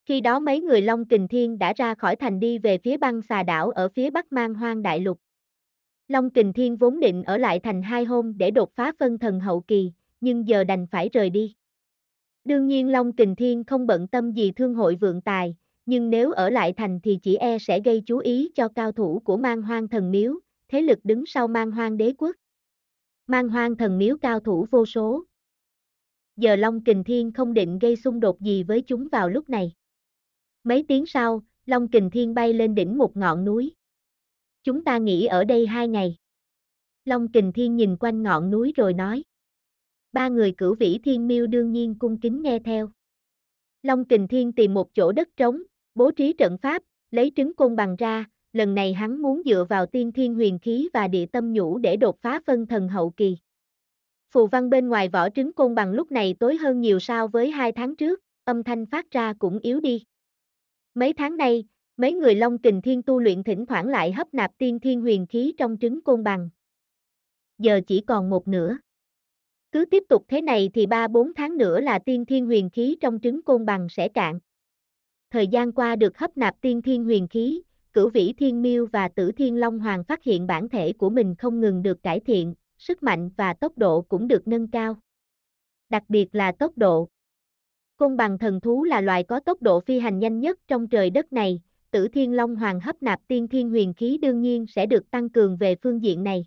Khi đó mấy người Long Kình Thiên đã ra khỏi thành đi về phía băng xà đảo ở phía bắc mang hoang đại lục. Long Kình Thiên vốn định ở lại thành hai hôm để đột phá phân thần hậu kỳ, nhưng giờ đành phải rời đi. Đương nhiên Long Kình Thiên không bận tâm gì thương hội vượng tài, nhưng nếu ở lại thành thì chỉ e sẽ gây chú ý cho cao thủ của mang hoang thần miếu, thế lực đứng sau mang hoang đế quốc. Mang hoang thần miếu cao thủ vô số. Giờ Long Kình Thiên không định gây xung đột gì với chúng vào lúc này. Mấy tiếng sau, Long Kình Thiên bay lên đỉnh một ngọn núi. Chúng ta nghỉ ở đây hai ngày. Long Kình Thiên nhìn quanh ngọn núi rồi nói ba người cửu vĩ thiên miêu đương nhiên cung kính nghe theo. Long kình thiên tìm một chỗ đất trống, bố trí trận pháp, lấy trứng côn bằng ra, lần này hắn muốn dựa vào tiên thiên huyền khí và địa tâm nhũ để đột phá phân thần hậu kỳ. Phù văn bên ngoài vỏ trứng côn bằng lúc này tối hơn nhiều sao với hai tháng trước, âm thanh phát ra cũng yếu đi. Mấy tháng nay, mấy người Long Kình Thiên tu luyện thỉnh thoảng lại hấp nạp tiên thiên huyền khí trong trứng côn bằng. Giờ chỉ còn một nửa. Cứ tiếp tục thế này thì 3-4 tháng nữa là tiên thiên huyền khí trong trứng côn bằng sẽ cạn. Thời gian qua được hấp nạp tiên thiên huyền khí, cửu vĩ thiên miêu và tử thiên long hoàng phát hiện bản thể của mình không ngừng được cải thiện, sức mạnh và tốc độ cũng được nâng cao. Đặc biệt là tốc độ. Côn bằng thần thú là loài có tốc độ phi hành nhanh nhất trong trời đất này, tử thiên long hoàng hấp nạp tiên thiên huyền khí đương nhiên sẽ được tăng cường về phương diện này.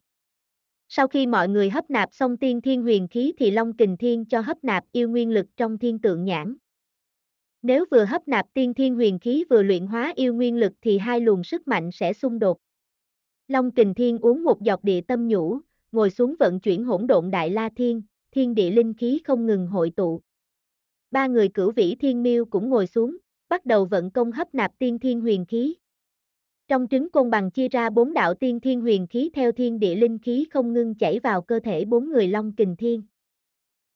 Sau khi mọi người hấp nạp xong tiên thiên huyền khí thì Long Kình Thiên cho hấp nạp yêu nguyên lực trong thiên tượng nhãn. Nếu vừa hấp nạp tiên thiên huyền khí vừa luyện hóa yêu nguyên lực thì hai luồng sức mạnh sẽ xung đột. Long Kình Thiên uống một giọt địa tâm nhũ, ngồi xuống vận chuyển hỗn độn đại la thiên, thiên địa linh khí không ngừng hội tụ. Ba người cửu vĩ thiên miêu cũng ngồi xuống, bắt đầu vận công hấp nạp tiên thiên huyền khí. Trong trứng côn bằng chia ra bốn đạo tiên thiên huyền khí theo thiên địa linh khí không ngưng chảy vào cơ thể bốn người long kình thiên.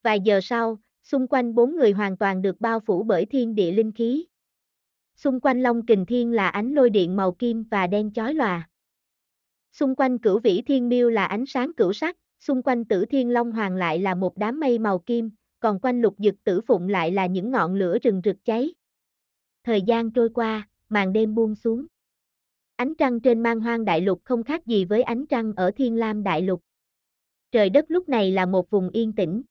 Vài giờ sau, xung quanh bốn người hoàn toàn được bao phủ bởi thiên địa linh khí. Xung quanh long kình thiên là ánh lôi điện màu kim và đen chói lòa. Xung quanh cửu vĩ thiên miêu là ánh sáng cửu sắc, xung quanh tử thiên long hoàng lại là một đám mây màu kim, còn quanh lục dực tử phụng lại là những ngọn lửa rừng rực cháy. Thời gian trôi qua, màn đêm buông xuống. Ánh trăng trên mang hoang đại lục không khác gì với ánh trăng ở thiên lam đại lục. Trời đất lúc này là một vùng yên tĩnh.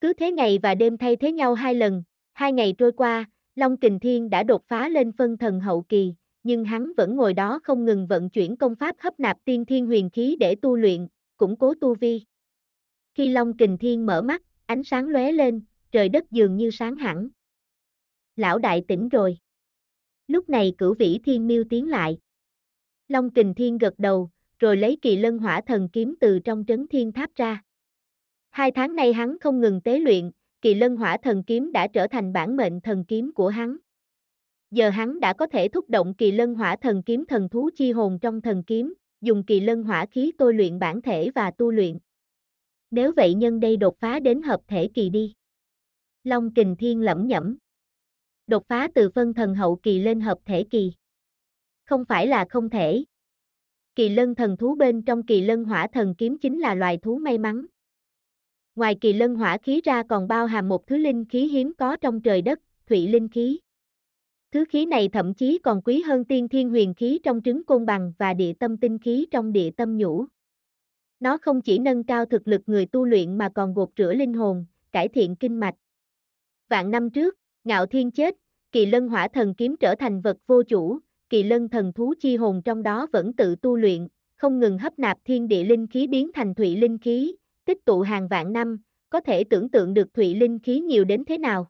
Cứ thế ngày và đêm thay thế nhau hai lần, hai ngày trôi qua, Long Kình Thiên đã đột phá lên phân thần hậu kỳ, nhưng hắn vẫn ngồi đó không ngừng vận chuyển công pháp hấp nạp tiên thiên huyền khí để tu luyện, củng cố tu vi. Khi Long Kình Thiên mở mắt, ánh sáng lóe lên, trời đất dường như sáng hẳn. Lão đại tỉnh rồi. Lúc này cửu vĩ thiên miêu tiến lại. Long kình thiên gật đầu, rồi lấy kỳ lân hỏa thần kiếm từ trong trấn thiên tháp ra. Hai tháng nay hắn không ngừng tế luyện, kỳ lân hỏa thần kiếm đã trở thành bản mệnh thần kiếm của hắn. Giờ hắn đã có thể thúc động kỳ lân hỏa thần kiếm thần thú chi hồn trong thần kiếm, dùng kỳ lân hỏa khí tôi luyện bản thể và tu luyện. Nếu vậy nhân đây đột phá đến hợp thể kỳ đi. Long kình thiên lẩm nhẩm. Đột phá từ phân thần hậu kỳ lên hợp thể kỳ không phải là không thể. Kỳ lân thần thú bên trong kỳ lân hỏa thần kiếm chính là loài thú may mắn. Ngoài kỳ lân hỏa khí ra còn bao hàm một thứ linh khí hiếm có trong trời đất, thủy linh khí. Thứ khí này thậm chí còn quý hơn tiên thiên huyền khí trong trứng côn bằng và địa tâm tinh khí trong địa tâm nhũ. Nó không chỉ nâng cao thực lực người tu luyện mà còn gột rửa linh hồn, cải thiện kinh mạch. Vạn năm trước, ngạo thiên chết, kỳ lân hỏa thần kiếm trở thành vật vô chủ, kỳ lân thần thú chi hồn trong đó vẫn tự tu luyện, không ngừng hấp nạp thiên địa linh khí biến thành thủy linh khí, tích tụ hàng vạn năm, có thể tưởng tượng được thủy linh khí nhiều đến thế nào.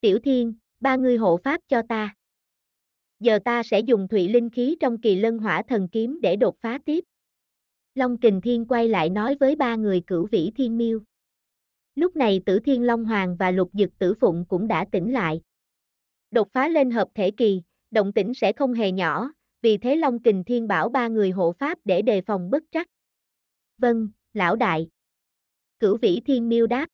Tiểu thiên, ba ngươi hộ pháp cho ta. Giờ ta sẽ dùng thủy linh khí trong kỳ lân hỏa thần kiếm để đột phá tiếp. Long kình thiên quay lại nói với ba người cửu vĩ thiên miêu. Lúc này tử thiên long hoàng và lục dực tử phụng cũng đã tỉnh lại. Đột phá lên hợp thể kỳ, động tĩnh sẽ không hề nhỏ, vì thế Long Kình Thiên bảo ba người hộ pháp để đề phòng bất trắc. Vâng, lão đại. Cửu vĩ thiên miêu đáp.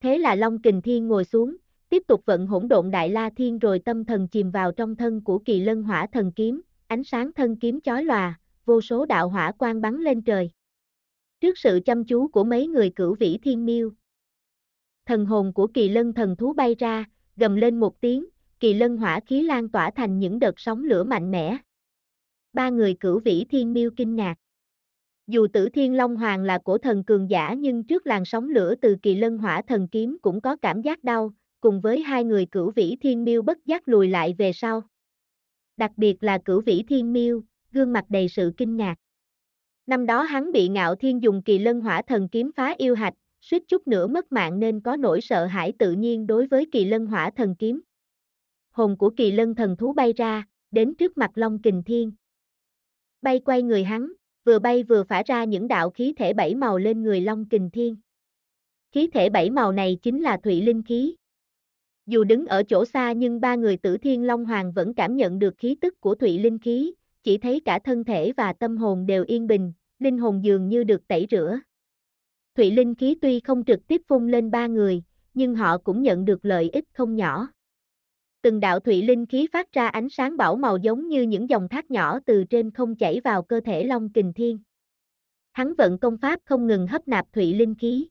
Thế là Long Kình Thiên ngồi xuống, tiếp tục vận hỗn độn đại la thiên rồi tâm thần chìm vào trong thân của kỳ lân hỏa thần kiếm, ánh sáng thân kiếm chói lòa, vô số đạo hỏa quang bắn lên trời. Trước sự chăm chú của mấy người cửu vĩ thiên miêu, thần hồn của kỳ lân thần thú bay ra, gầm lên một tiếng, kỳ lân hỏa khí lan tỏa thành những đợt sóng lửa mạnh mẽ. Ba người cửu vĩ thiên miêu kinh ngạc. Dù tử thiên long hoàng là cổ thần cường giả nhưng trước làn sóng lửa từ kỳ lân hỏa thần kiếm cũng có cảm giác đau, cùng với hai người cửu vĩ thiên miêu bất giác lùi lại về sau. Đặc biệt là cửu vĩ thiên miêu, gương mặt đầy sự kinh ngạc. Năm đó hắn bị ngạo thiên dùng kỳ lân hỏa thần kiếm phá yêu hạch, suýt chút nữa mất mạng nên có nỗi sợ hãi tự nhiên đối với kỳ lân hỏa thần kiếm hồn của kỳ lân thần thú bay ra, đến trước mặt Long Kình Thiên. Bay quay người hắn, vừa bay vừa phả ra những đạo khí thể bảy màu lên người Long Kình Thiên. Khí thể bảy màu này chính là Thụy linh khí. Dù đứng ở chỗ xa nhưng ba người tử thiên Long Hoàng vẫn cảm nhận được khí tức của Thụy linh khí, chỉ thấy cả thân thể và tâm hồn đều yên bình, linh hồn dường như được tẩy rửa. Thụy linh khí tuy không trực tiếp phun lên ba người, nhưng họ cũng nhận được lợi ích không nhỏ từng đạo thủy linh khí phát ra ánh sáng bảo màu giống như những dòng thác nhỏ từ trên không chảy vào cơ thể Long Kình Thiên. Hắn vận công pháp không ngừng hấp nạp thủy linh khí.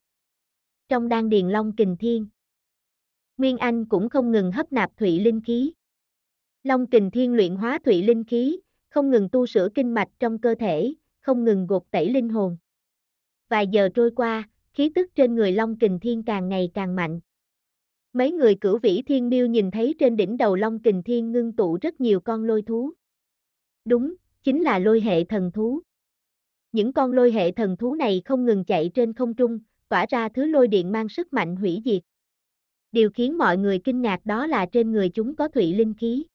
Trong đan điền Long Kình Thiên, Nguyên Anh cũng không ngừng hấp nạp thủy linh khí. Long Kình Thiên luyện hóa thủy linh khí, không ngừng tu sửa kinh mạch trong cơ thể, không ngừng gột tẩy linh hồn. Vài giờ trôi qua, khí tức trên người Long Kình Thiên càng ngày càng mạnh. Mấy người cửu vĩ thiên miêu nhìn thấy trên đỉnh đầu Long Kình Thiên ngưng tụ rất nhiều con lôi thú. Đúng, chính là lôi hệ thần thú. Những con lôi hệ thần thú này không ngừng chạy trên không trung, tỏa ra thứ lôi điện mang sức mạnh hủy diệt. Điều khiến mọi người kinh ngạc đó là trên người chúng có thủy linh khí.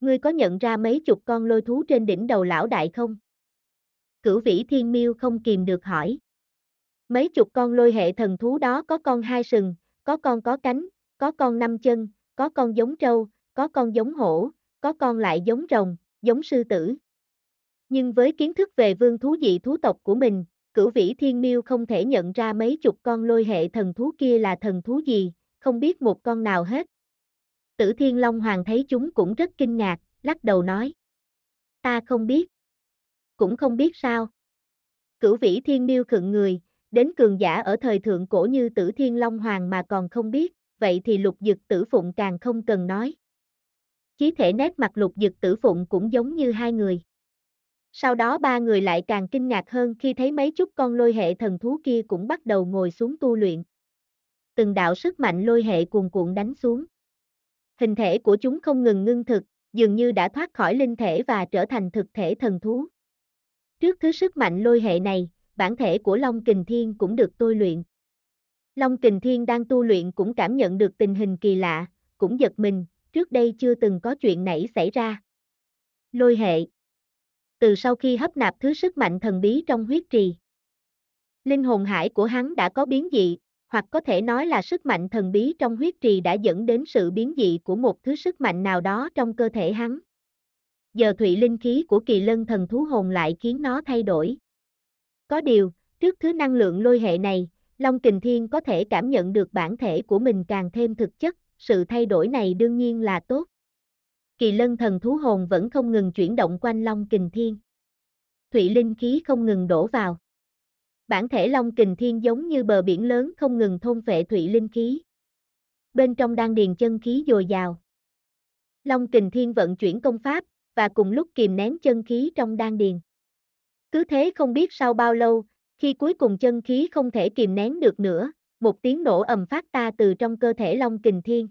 Ngươi có nhận ra mấy chục con lôi thú trên đỉnh đầu lão đại không? Cửu vĩ thiên miêu không kìm được hỏi. Mấy chục con lôi hệ thần thú đó có con hai sừng, có con có cánh, có con năm chân, có con giống trâu, có con giống hổ, có con lại giống rồng, giống sư tử. Nhưng với kiến thức về vương thú dị thú tộc của mình, cửu vĩ thiên miêu không thể nhận ra mấy chục con lôi hệ thần thú kia là thần thú gì, không biết một con nào hết. Tử Thiên Long Hoàng thấy chúng cũng rất kinh ngạc, lắc đầu nói. Ta không biết. Cũng không biết sao. Cửu vĩ thiên miêu khựng người, đến cường giả ở thời thượng cổ như tử thiên long hoàng mà còn không biết, vậy thì lục dực tử phụng càng không cần nói. Chí thể nét mặt lục dực tử phụng cũng giống như hai người. Sau đó ba người lại càng kinh ngạc hơn khi thấy mấy chút con lôi hệ thần thú kia cũng bắt đầu ngồi xuống tu luyện. Từng đạo sức mạnh lôi hệ cuồn cuộn đánh xuống. Hình thể của chúng không ngừng ngưng thực, dường như đã thoát khỏi linh thể và trở thành thực thể thần thú. Trước thứ sức mạnh lôi hệ này, bản thể của Long Kình Thiên cũng được tôi luyện. Long Kình Thiên đang tu luyện cũng cảm nhận được tình hình kỳ lạ, cũng giật mình, trước đây chưa từng có chuyện nảy xảy ra. Lôi hệ Từ sau khi hấp nạp thứ sức mạnh thần bí trong huyết trì, linh hồn hải của hắn đã có biến dị, hoặc có thể nói là sức mạnh thần bí trong huyết trì đã dẫn đến sự biến dị của một thứ sức mạnh nào đó trong cơ thể hắn. Giờ thủy linh khí của kỳ lân thần thú hồn lại khiến nó thay đổi. Có điều, trước thứ năng lượng lôi hệ này, Long Kình Thiên có thể cảm nhận được bản thể của mình càng thêm thực chất, sự thay đổi này đương nhiên là tốt. Kỳ lân thần thú hồn vẫn không ngừng chuyển động quanh Long Kình Thiên. Thủy linh khí không ngừng đổ vào. Bản thể Long Kình Thiên giống như bờ biển lớn không ngừng thôn vệ thủy linh khí. Bên trong đang điền chân khí dồi dào. Long Kình Thiên vận chuyển công pháp, và cùng lúc kìm nén chân khí trong đan điền. Cứ thế không biết sau bao lâu, khi cuối cùng chân khí không thể kìm nén được nữa, một tiếng nổ ầm phát ta từ trong cơ thể Long Kình Thiên.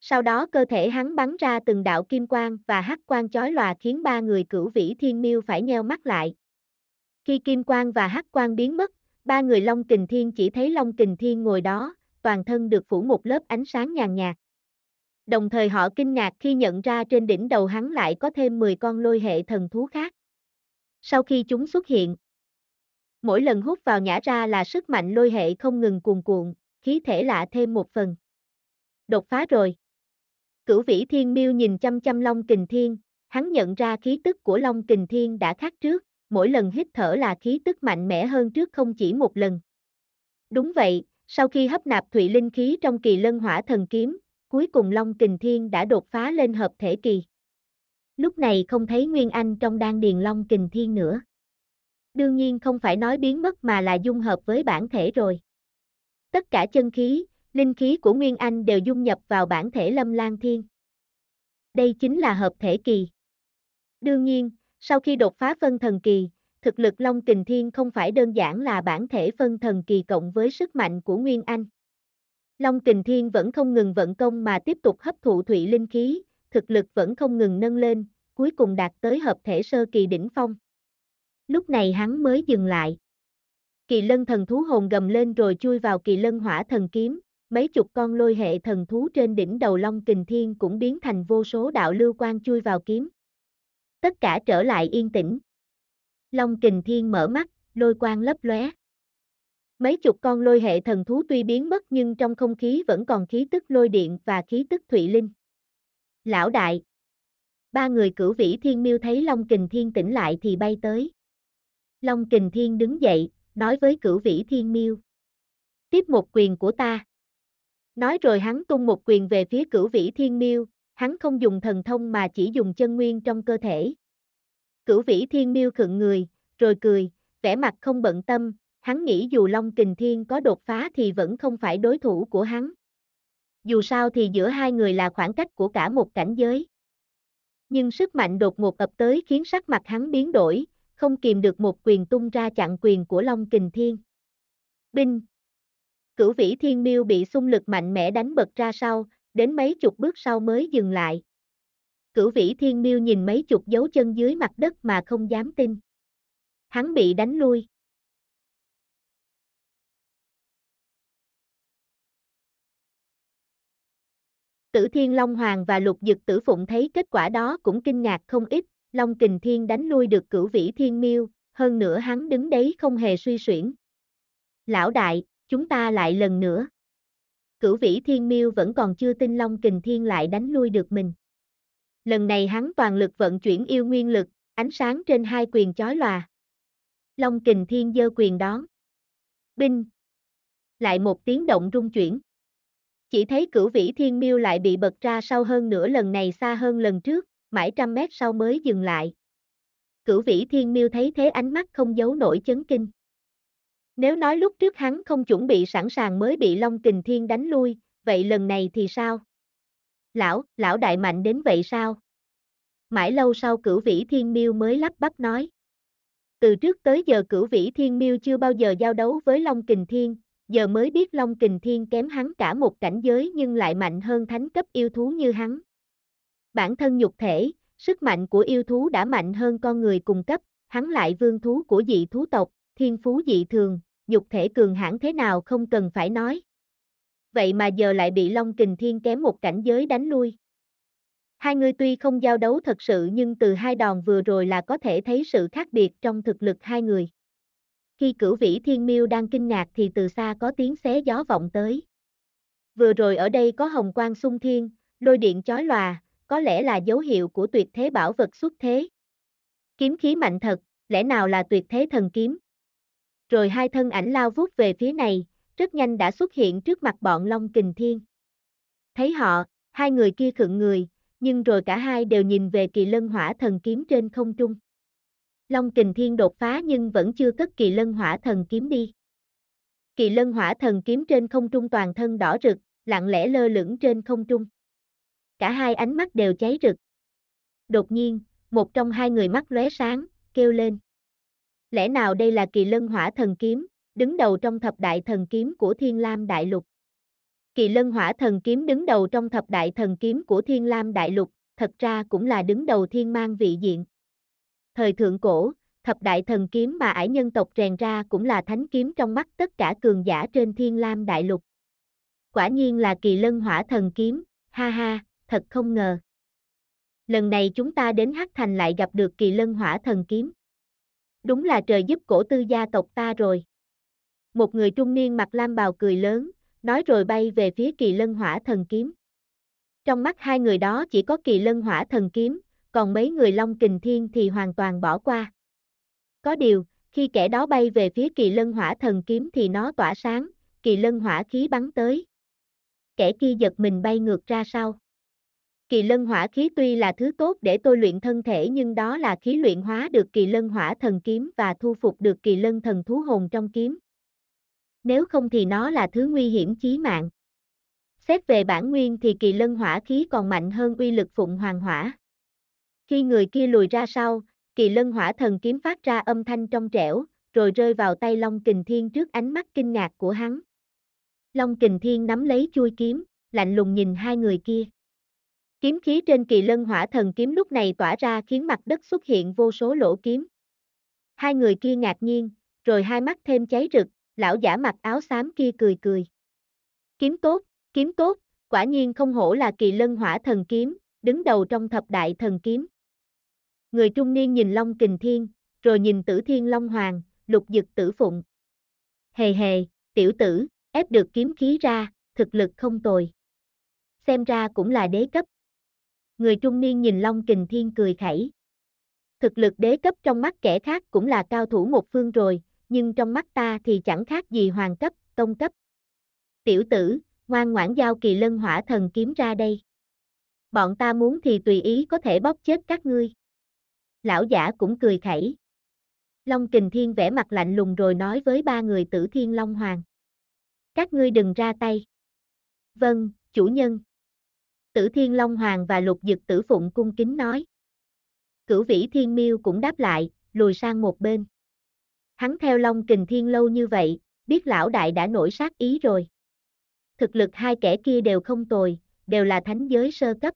Sau đó cơ thể hắn bắn ra từng đạo kim quang và hắc quang chói lòa khiến ba người cửu vĩ thiên miêu phải nheo mắt lại. Khi kim quang và hắc quang biến mất, ba người Long Kình Thiên chỉ thấy Long Kình Thiên ngồi đó, toàn thân được phủ một lớp ánh sáng nhàn nhạt. Đồng thời họ kinh ngạc khi nhận ra trên đỉnh đầu hắn lại có thêm 10 con lôi hệ thần thú khác sau khi chúng xuất hiện. Mỗi lần hút vào nhả ra là sức mạnh lôi hệ không ngừng cuồn cuộn, khí thể lạ thêm một phần. Đột phá rồi. Cửu vĩ thiên miêu nhìn chăm chăm long kình thiên, hắn nhận ra khí tức của long kình thiên đã khác trước, mỗi lần hít thở là khí tức mạnh mẽ hơn trước không chỉ một lần. Đúng vậy, sau khi hấp nạp Thụy linh khí trong kỳ lân hỏa thần kiếm, cuối cùng Long Kình Thiên đã đột phá lên hợp thể kỳ lúc này không thấy Nguyên Anh trong đan điền long kình thiên nữa. Đương nhiên không phải nói biến mất mà là dung hợp với bản thể rồi. Tất cả chân khí, linh khí của Nguyên Anh đều dung nhập vào bản thể lâm lan thiên. Đây chính là hợp thể kỳ. Đương nhiên, sau khi đột phá phân thần kỳ, thực lực Long Kình Thiên không phải đơn giản là bản thể phân thần kỳ cộng với sức mạnh của Nguyên Anh. Long Kình Thiên vẫn không ngừng vận công mà tiếp tục hấp thụ thủy linh khí, thực lực vẫn không ngừng nâng lên, cuối cùng đạt tới hợp thể sơ kỳ đỉnh phong. Lúc này hắn mới dừng lại. Kỳ lân thần thú hồn gầm lên rồi chui vào kỳ lân hỏa thần kiếm, mấy chục con lôi hệ thần thú trên đỉnh đầu long kình thiên cũng biến thành vô số đạo lưu quan chui vào kiếm. Tất cả trở lại yên tĩnh. Long kình thiên mở mắt, lôi quang lấp lóe. Mấy chục con lôi hệ thần thú tuy biến mất nhưng trong không khí vẫn còn khí tức lôi điện và khí tức thủy linh lão đại. Ba người cửu vĩ thiên miêu thấy Long Kình Thiên tỉnh lại thì bay tới. Long Kình Thiên đứng dậy, nói với cửu vĩ thiên miêu. Tiếp một quyền của ta. Nói rồi hắn tung một quyền về phía cửu vĩ thiên miêu, hắn không dùng thần thông mà chỉ dùng chân nguyên trong cơ thể. Cửu vĩ thiên miêu khựng người, rồi cười, vẻ mặt không bận tâm, hắn nghĩ dù Long Kình Thiên có đột phá thì vẫn không phải đối thủ của hắn dù sao thì giữa hai người là khoảng cách của cả một cảnh giới. Nhưng sức mạnh đột ngột ập tới khiến sắc mặt hắn biến đổi, không kìm được một quyền tung ra chặn quyền của Long Kình Thiên. Binh Cửu vĩ thiên miêu bị xung lực mạnh mẽ đánh bật ra sau, đến mấy chục bước sau mới dừng lại. Cửu vĩ thiên miêu nhìn mấy chục dấu chân dưới mặt đất mà không dám tin. Hắn bị đánh lui. Tử Thiên Long Hoàng và Lục Dực Tử Phụng thấy kết quả đó cũng kinh ngạc không ít, Long Kình Thiên đánh lui được cửu vĩ Thiên Miêu, hơn nữa hắn đứng đấy không hề suy suyển. Lão đại, chúng ta lại lần nữa. Cửu vĩ Thiên Miêu vẫn còn chưa tin Long Kình Thiên lại đánh lui được mình. Lần này hắn toàn lực vận chuyển yêu nguyên lực, ánh sáng trên hai quyền chói lòa. Long Kình Thiên giơ quyền đón. Binh. Lại một tiếng động rung chuyển. Chỉ thấy cửu vĩ thiên miêu lại bị bật ra sau hơn nửa lần này xa hơn lần trước, mãi trăm mét sau mới dừng lại. Cửu vĩ thiên miêu thấy thế ánh mắt không giấu nổi chấn kinh. Nếu nói lúc trước hắn không chuẩn bị sẵn sàng mới bị Long Kình Thiên đánh lui, vậy lần này thì sao? Lão, lão đại mạnh đến vậy sao? Mãi lâu sau cửu vĩ thiên miêu mới lắp bắp nói. Từ trước tới giờ cửu vĩ thiên miêu chưa bao giờ giao đấu với Long Kình Thiên, giờ mới biết Long Kình Thiên kém hắn cả một cảnh giới nhưng lại mạnh hơn thánh cấp yêu thú như hắn. Bản thân nhục thể, sức mạnh của yêu thú đã mạnh hơn con người cùng cấp, hắn lại vương thú của dị thú tộc, thiên phú dị thường, nhục thể cường hãn thế nào không cần phải nói. Vậy mà giờ lại bị Long Kình Thiên kém một cảnh giới đánh lui. Hai người tuy không giao đấu thật sự nhưng từ hai đòn vừa rồi là có thể thấy sự khác biệt trong thực lực hai người. Khi cửu vĩ thiên miêu đang kinh ngạc thì từ xa có tiếng xé gió vọng tới. Vừa rồi ở đây có hồng quang sung thiên, lôi điện chói lòa, có lẽ là dấu hiệu của tuyệt thế bảo vật xuất thế. Kiếm khí mạnh thật, lẽ nào là tuyệt thế thần kiếm? Rồi hai thân ảnh lao vút về phía này, rất nhanh đã xuất hiện trước mặt bọn Long Kình Thiên. Thấy họ, hai người kia khựng người, nhưng rồi cả hai đều nhìn về kỳ lân hỏa thần kiếm trên không trung. Long Kình Thiên đột phá nhưng vẫn chưa cất kỳ lân hỏa thần kiếm đi. Kỳ lân hỏa thần kiếm trên không trung toàn thân đỏ rực, lặng lẽ lơ lửng trên không trung. Cả hai ánh mắt đều cháy rực. Đột nhiên, một trong hai người mắt lóe sáng, kêu lên. Lẽ nào đây là kỳ lân hỏa thần kiếm, đứng đầu trong thập đại thần kiếm của Thiên Lam Đại Lục? Kỳ lân hỏa thần kiếm đứng đầu trong thập đại thần kiếm của Thiên Lam Đại Lục, thật ra cũng là đứng đầu thiên mang vị diện. Thời thượng cổ, thập đại thần kiếm mà ải nhân tộc rèn ra cũng là thánh kiếm trong mắt tất cả cường giả trên thiên lam đại lục. Quả nhiên là kỳ lân hỏa thần kiếm, ha ha, thật không ngờ. Lần này chúng ta đến Hắc Thành lại gặp được kỳ lân hỏa thần kiếm. Đúng là trời giúp cổ tư gia tộc ta rồi. Một người trung niên mặc lam bào cười lớn, nói rồi bay về phía kỳ lân hỏa thần kiếm. Trong mắt hai người đó chỉ có kỳ lân hỏa thần kiếm, còn mấy người Long Kình Thiên thì hoàn toàn bỏ qua. Có điều, khi kẻ đó bay về phía kỳ lân hỏa thần kiếm thì nó tỏa sáng, kỳ lân hỏa khí bắn tới. Kẻ kia giật mình bay ngược ra sau. Kỳ lân hỏa khí tuy là thứ tốt để tôi luyện thân thể nhưng đó là khí luyện hóa được kỳ lân hỏa thần kiếm và thu phục được kỳ lân thần thú hồn trong kiếm. Nếu không thì nó là thứ nguy hiểm chí mạng. Xét về bản nguyên thì kỳ lân hỏa khí còn mạnh hơn uy lực phụng hoàng hỏa. Khi người kia lùi ra sau, kỳ lân hỏa thần kiếm phát ra âm thanh trong trẻo, rồi rơi vào tay Long Kình Thiên trước ánh mắt kinh ngạc của hắn. Long Kình Thiên nắm lấy chui kiếm, lạnh lùng nhìn hai người kia. Kiếm khí trên kỳ lân hỏa thần kiếm lúc này tỏa ra khiến mặt đất xuất hiện vô số lỗ kiếm. Hai người kia ngạc nhiên, rồi hai mắt thêm cháy rực, lão giả mặc áo xám kia cười cười. Kiếm tốt, kiếm tốt, quả nhiên không hổ là kỳ lân hỏa thần kiếm, đứng đầu trong thập đại thần kiếm. Người trung niên nhìn Long Kình Thiên, rồi nhìn Tử Thiên Long Hoàng, lục dực tử phụng. Hề hề, tiểu tử, ép được kiếm khí ra, thực lực không tồi. Xem ra cũng là đế cấp. Người trung niên nhìn Long Kình Thiên cười khẩy. Thực lực đế cấp trong mắt kẻ khác cũng là cao thủ một phương rồi, nhưng trong mắt ta thì chẳng khác gì hoàng cấp, tông cấp. Tiểu tử, ngoan ngoãn giao kỳ lân hỏa thần kiếm ra đây. Bọn ta muốn thì tùy ý có thể bóp chết các ngươi lão giả cũng cười khẩy. Long Kình Thiên vẻ mặt lạnh lùng rồi nói với ba người tử Thiên Long Hoàng. Các ngươi đừng ra tay. Vâng, chủ nhân. Tử Thiên Long Hoàng và Lục Dực Tử Phụng cung kính nói. Cửu Vĩ Thiên Miêu cũng đáp lại, lùi sang một bên. Hắn theo Long Kình Thiên lâu như vậy, biết lão đại đã nổi sát ý rồi. Thực lực hai kẻ kia đều không tồi, đều là thánh giới sơ cấp.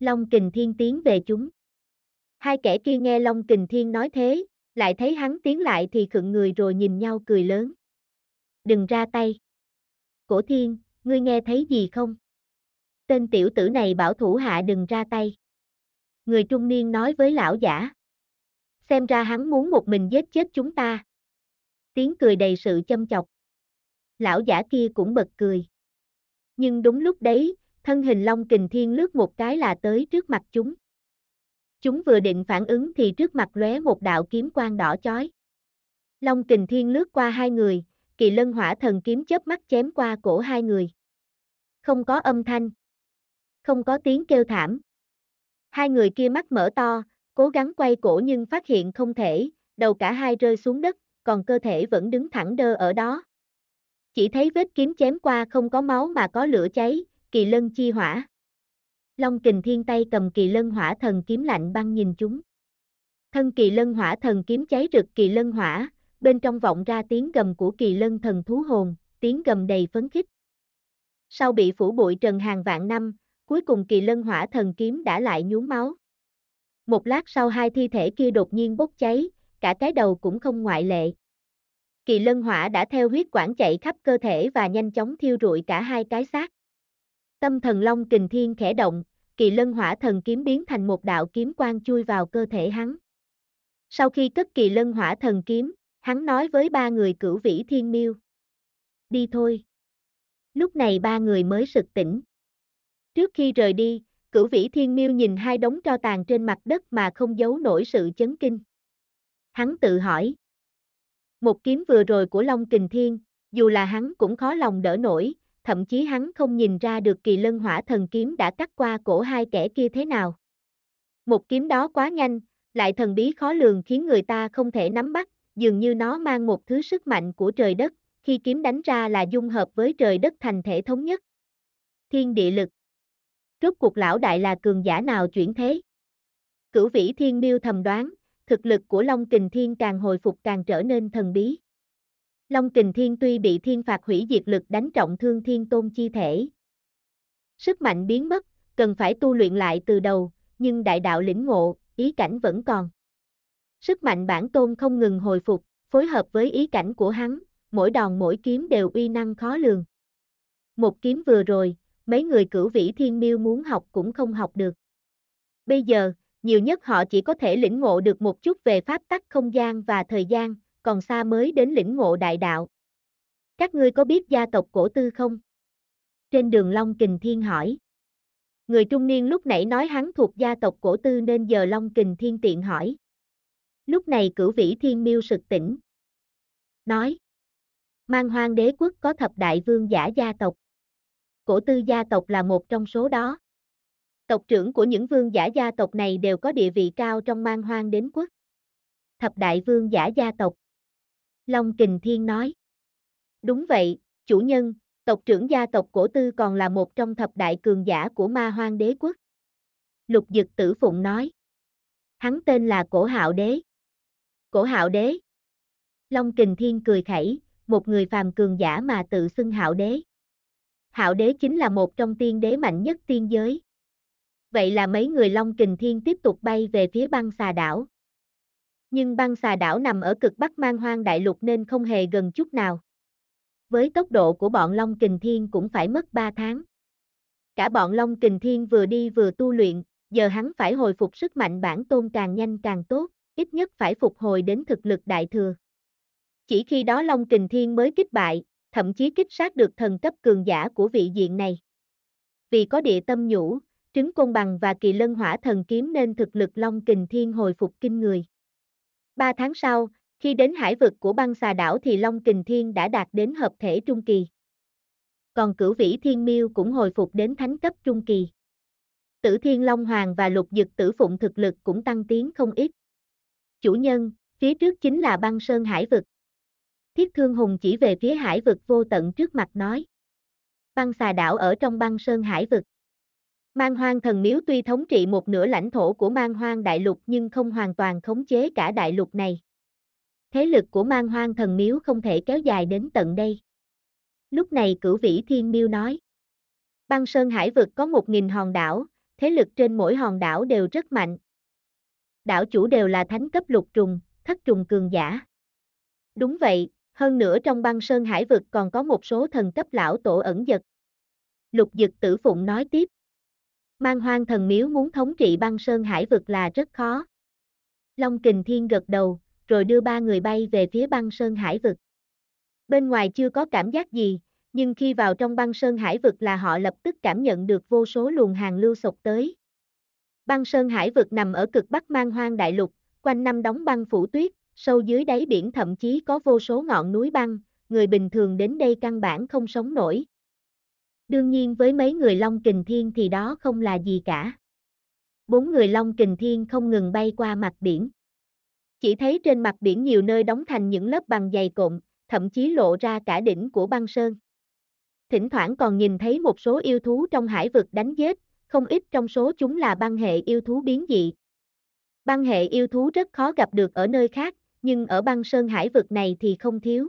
Long Kình Thiên tiến về chúng. Hai kẻ kia nghe Long Kình Thiên nói thế, lại thấy hắn tiến lại thì khựng người rồi nhìn nhau cười lớn. Đừng ra tay. Cổ Thiên, ngươi nghe thấy gì không? Tên tiểu tử này bảo thủ hạ đừng ra tay. Người trung niên nói với lão giả. Xem ra hắn muốn một mình giết chết chúng ta. Tiếng cười đầy sự châm chọc. Lão giả kia cũng bật cười. Nhưng đúng lúc đấy, thân hình Long Kình Thiên lướt một cái là tới trước mặt chúng. Chúng vừa định phản ứng thì trước mặt lóe một đạo kiếm quang đỏ chói. Long kình thiên lướt qua hai người, kỳ lân hỏa thần kiếm chớp mắt chém qua cổ hai người. Không có âm thanh. Không có tiếng kêu thảm. Hai người kia mắt mở to, cố gắng quay cổ nhưng phát hiện không thể, đầu cả hai rơi xuống đất, còn cơ thể vẫn đứng thẳng đơ ở đó. Chỉ thấy vết kiếm chém qua không có máu mà có lửa cháy, kỳ lân chi hỏa. Long kình thiên tay cầm kỳ lân hỏa thần kiếm lạnh băng nhìn chúng. Thân kỳ lân hỏa thần kiếm cháy rực kỳ lân hỏa, bên trong vọng ra tiếng gầm của kỳ lân thần thú hồn, tiếng gầm đầy phấn khích. Sau bị phủ bụi trần hàng vạn năm, cuối cùng kỳ lân hỏa thần kiếm đã lại nhuốm máu. Một lát sau hai thi thể kia đột nhiên bốc cháy, cả cái đầu cũng không ngoại lệ. Kỳ lân hỏa đã theo huyết quản chạy khắp cơ thể và nhanh chóng thiêu rụi cả hai cái xác. Tâm thần long kình thiên khẽ động, kỳ lân hỏa thần kiếm biến thành một đạo kiếm quang chui vào cơ thể hắn. Sau khi cất kỳ lân hỏa thần kiếm, hắn nói với ba người cửu vĩ thiên miêu. Đi thôi. Lúc này ba người mới sực tỉnh. Trước khi rời đi, cửu vĩ thiên miêu nhìn hai đống tro tàn trên mặt đất mà không giấu nổi sự chấn kinh. Hắn tự hỏi. Một kiếm vừa rồi của Long Kình Thiên, dù là hắn cũng khó lòng đỡ nổi, thậm chí hắn không nhìn ra được kỳ lân hỏa thần kiếm đã cắt qua cổ hai kẻ kia thế nào. Một kiếm đó quá nhanh, lại thần bí khó lường khiến người ta không thể nắm bắt, dường như nó mang một thứ sức mạnh của trời đất, khi kiếm đánh ra là dung hợp với trời đất thành thể thống nhất. Thiên địa lực Rốt cuộc lão đại là cường giả nào chuyển thế? Cửu vĩ thiên miêu thầm đoán, thực lực của Long Kình Thiên càng hồi phục càng trở nên thần bí. Long kình thiên tuy bị thiên phạt hủy diệt lực đánh trọng thương thiên tôn chi thể. Sức mạnh biến mất, cần phải tu luyện lại từ đầu, nhưng đại đạo lĩnh ngộ, ý cảnh vẫn còn. Sức mạnh bản tôn không ngừng hồi phục, phối hợp với ý cảnh của hắn, mỗi đòn mỗi kiếm đều uy năng khó lường. Một kiếm vừa rồi, mấy người cửu vĩ thiên miêu muốn học cũng không học được. Bây giờ, nhiều nhất họ chỉ có thể lĩnh ngộ được một chút về pháp tắc không gian và thời gian, còn xa mới đến lĩnh ngộ đại đạo. Các ngươi có biết gia tộc cổ tư không? Trên đường Long Kình Thiên hỏi. Người trung niên lúc nãy nói hắn thuộc gia tộc cổ tư nên giờ Long Kình Thiên tiện hỏi. Lúc này cửu vĩ thiên miêu sực tỉnh. Nói. Mang hoang đế quốc có thập đại vương giả gia tộc. Cổ tư gia tộc là một trong số đó. Tộc trưởng của những vương giả gia tộc này đều có địa vị cao trong mang hoang đế quốc. Thập đại vương giả gia tộc. Long Kình Thiên nói. Đúng vậy, chủ nhân, tộc trưởng gia tộc cổ tư còn là một trong thập đại cường giả của ma hoang đế quốc. Lục dực tử phụng nói. Hắn tên là cổ hạo đế. Cổ hạo đế. Long Kình Thiên cười khẩy, một người phàm cường giả mà tự xưng hạo đế. Hạo đế chính là một trong tiên đế mạnh nhất tiên giới. Vậy là mấy người Long Kình Thiên tiếp tục bay về phía băng xà đảo nhưng băng xà đảo nằm ở cực bắc mang hoang đại lục nên không hề gần chút nào. Với tốc độ của bọn Long Kình Thiên cũng phải mất 3 tháng. Cả bọn Long Kình Thiên vừa đi vừa tu luyện, giờ hắn phải hồi phục sức mạnh bản tôn càng nhanh càng tốt, ít nhất phải phục hồi đến thực lực đại thừa. Chỉ khi đó Long Kình Thiên mới kích bại, thậm chí kích sát được thần cấp cường giả của vị diện này. Vì có địa tâm nhũ, trứng côn bằng và kỳ lân hỏa thần kiếm nên thực lực Long Kình Thiên hồi phục kinh người. Ba tháng sau, khi đến hải vực của băng xà đảo thì Long Kình Thiên đã đạt đến hợp thể trung kỳ. Còn cửu vĩ thiên miêu cũng hồi phục đến thánh cấp trung kỳ. Tử Thiên Long Hoàng và lục dực tử phụng thực lực cũng tăng tiến không ít. Chủ nhân, phía trước chính là băng sơn hải vực. Thiết Thương Hùng chỉ về phía hải vực vô tận trước mặt nói. Băng xà đảo ở trong băng sơn hải vực. Mang hoang thần miếu tuy thống trị một nửa lãnh thổ của mang hoang đại lục nhưng không hoàn toàn khống chế cả đại lục này. Thế lực của mang hoang thần miếu không thể kéo dài đến tận đây. Lúc này cửu vĩ thiên miêu nói. Băng sơn hải vực có một nghìn hòn đảo, thế lực trên mỗi hòn đảo đều rất mạnh. Đảo chủ đều là thánh cấp lục trùng, thất trùng cường giả. Đúng vậy, hơn nữa trong băng sơn hải vực còn có một số thần cấp lão tổ ẩn giật. Lục dực tử phụng nói tiếp. Mang hoang thần miếu muốn thống trị băng sơn hải vực là rất khó. Long kình thiên gật đầu, rồi đưa ba người bay về phía băng sơn hải vực. Bên ngoài chưa có cảm giác gì, nhưng khi vào trong băng sơn hải vực là họ lập tức cảm nhận được vô số luồng hàng lưu sộc tới. Băng sơn hải vực nằm ở cực bắc mang hoang đại lục, quanh năm đóng băng phủ tuyết, sâu dưới đáy biển thậm chí có vô số ngọn núi băng, người bình thường đến đây căn bản không sống nổi. Đương nhiên với mấy người Long Kình Thiên thì đó không là gì cả. Bốn người Long Kình Thiên không ngừng bay qua mặt biển. Chỉ thấy trên mặt biển nhiều nơi đóng thành những lớp băng dày cộm, thậm chí lộ ra cả đỉnh của băng sơn. Thỉnh thoảng còn nhìn thấy một số yêu thú trong hải vực đánh giết, không ít trong số chúng là băng hệ yêu thú biến dị. Băng hệ yêu thú rất khó gặp được ở nơi khác, nhưng ở băng sơn hải vực này thì không thiếu.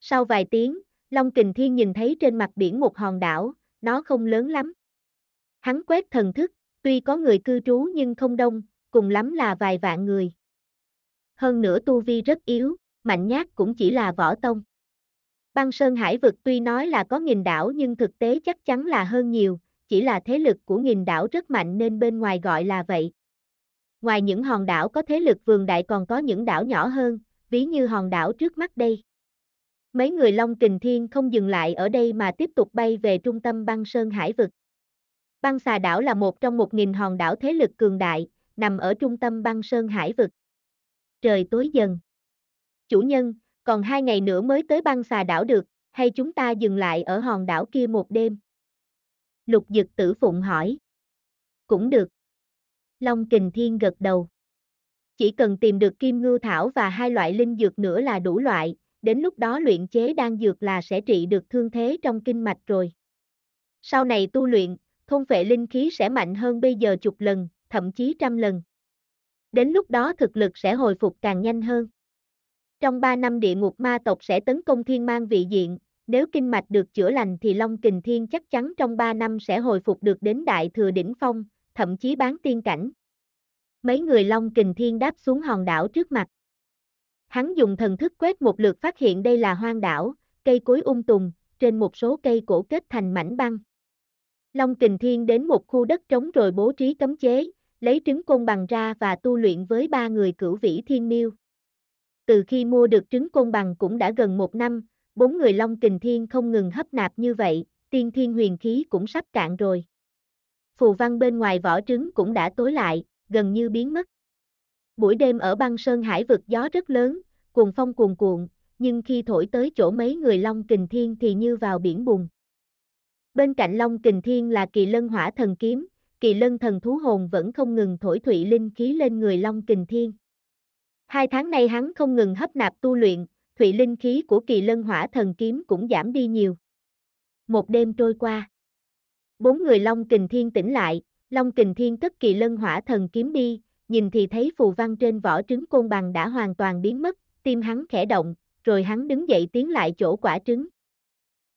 Sau vài tiếng, Long Kình Thiên nhìn thấy trên mặt biển một hòn đảo, nó không lớn lắm. Hắn quét thần thức, tuy có người cư trú nhưng không đông, cùng lắm là vài vạn người. Hơn nữa tu vi rất yếu, mạnh nhát cũng chỉ là võ tông. Băng Sơn Hải vực tuy nói là có nghìn đảo nhưng thực tế chắc chắn là hơn nhiều, chỉ là thế lực của nghìn đảo rất mạnh nên bên ngoài gọi là vậy. Ngoài những hòn đảo có thế lực vườn đại còn có những đảo nhỏ hơn, ví như hòn đảo trước mắt đây. Mấy người Long Kình Thiên không dừng lại ở đây mà tiếp tục bay về trung tâm băng sơn hải vực. Băng xà đảo là một trong một nghìn hòn đảo thế lực cường đại, nằm ở trung tâm băng sơn hải vực. Trời tối dần. Chủ nhân, còn hai ngày nữa mới tới băng xà đảo được, hay chúng ta dừng lại ở hòn đảo kia một đêm? Lục dực tử phụng hỏi. Cũng được. Long kình thiên gật đầu. Chỉ cần tìm được kim Ngư thảo và hai loại linh dược nữa là đủ loại, đến lúc đó luyện chế đan dược là sẽ trị được thương thế trong kinh mạch rồi. Sau này tu luyện, thôn phệ linh khí sẽ mạnh hơn bây giờ chục lần, thậm chí trăm lần. Đến lúc đó thực lực sẽ hồi phục càng nhanh hơn. Trong 3 năm địa ngục ma tộc sẽ tấn công thiên mang vị diện, nếu kinh mạch được chữa lành thì Long Kình Thiên chắc chắn trong 3 năm sẽ hồi phục được đến đại thừa đỉnh phong, thậm chí bán tiên cảnh. Mấy người Long Kình Thiên đáp xuống hòn đảo trước mặt. Hắn dùng thần thức quét một lượt phát hiện đây là hoang đảo, cây cối um tùm, trên một số cây cổ kết thành mảnh băng. Long Kình Thiên đến một khu đất trống rồi bố trí cấm chế, lấy trứng côn bằng ra và tu luyện với ba người cửu vĩ thiên miêu. Từ khi mua được trứng côn bằng cũng đã gần một năm, bốn người Long Kình Thiên không ngừng hấp nạp như vậy, tiên thiên huyền khí cũng sắp cạn rồi. Phù văn bên ngoài vỏ trứng cũng đã tối lại, gần như biến mất. Buổi đêm ở băng sơn hải vực gió rất lớn, cuồng phong cuồn cuộn, nhưng khi thổi tới chỗ mấy người Long Kình Thiên thì như vào biển bùn. Bên cạnh Long Kình Thiên là kỳ lân hỏa thần kiếm, kỳ lân thần thú hồn vẫn không ngừng thổi Thủy linh khí lên người Long Kình Thiên. Hai tháng nay hắn không ngừng hấp nạp tu luyện, Thủy linh khí của kỳ lân hỏa thần kiếm cũng giảm đi nhiều. Một đêm trôi qua. Bốn người Long Kình Thiên tỉnh lại, Long Kình Thiên cất kỳ lân hỏa thần kiếm đi, nhìn thì thấy phù văn trên vỏ trứng côn bằng đã hoàn toàn biến mất, tim hắn khẽ động, rồi hắn đứng dậy tiến lại chỗ quả trứng.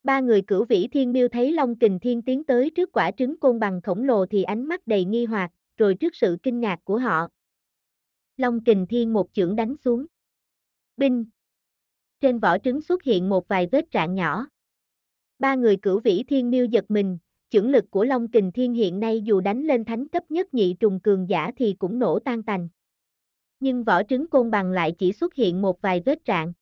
Ba người cửu vĩ thiên miêu thấy Long Kình Thiên tiến tới trước quả trứng côn bằng khổng lồ thì ánh mắt đầy nghi hoặc, rồi trước sự kinh ngạc của họ. Long Kình Thiên một chưởng đánh xuống. Binh! Trên vỏ trứng xuất hiện một vài vết trạng nhỏ. Ba người cửu vĩ thiên miêu giật mình, chưởng lực của Long Kình Thiên hiện nay dù đánh lên thánh cấp nhất nhị trùng cường giả thì cũng nổ tan tành nhưng vỏ trứng côn bằng lại chỉ xuất hiện một vài vết trạng.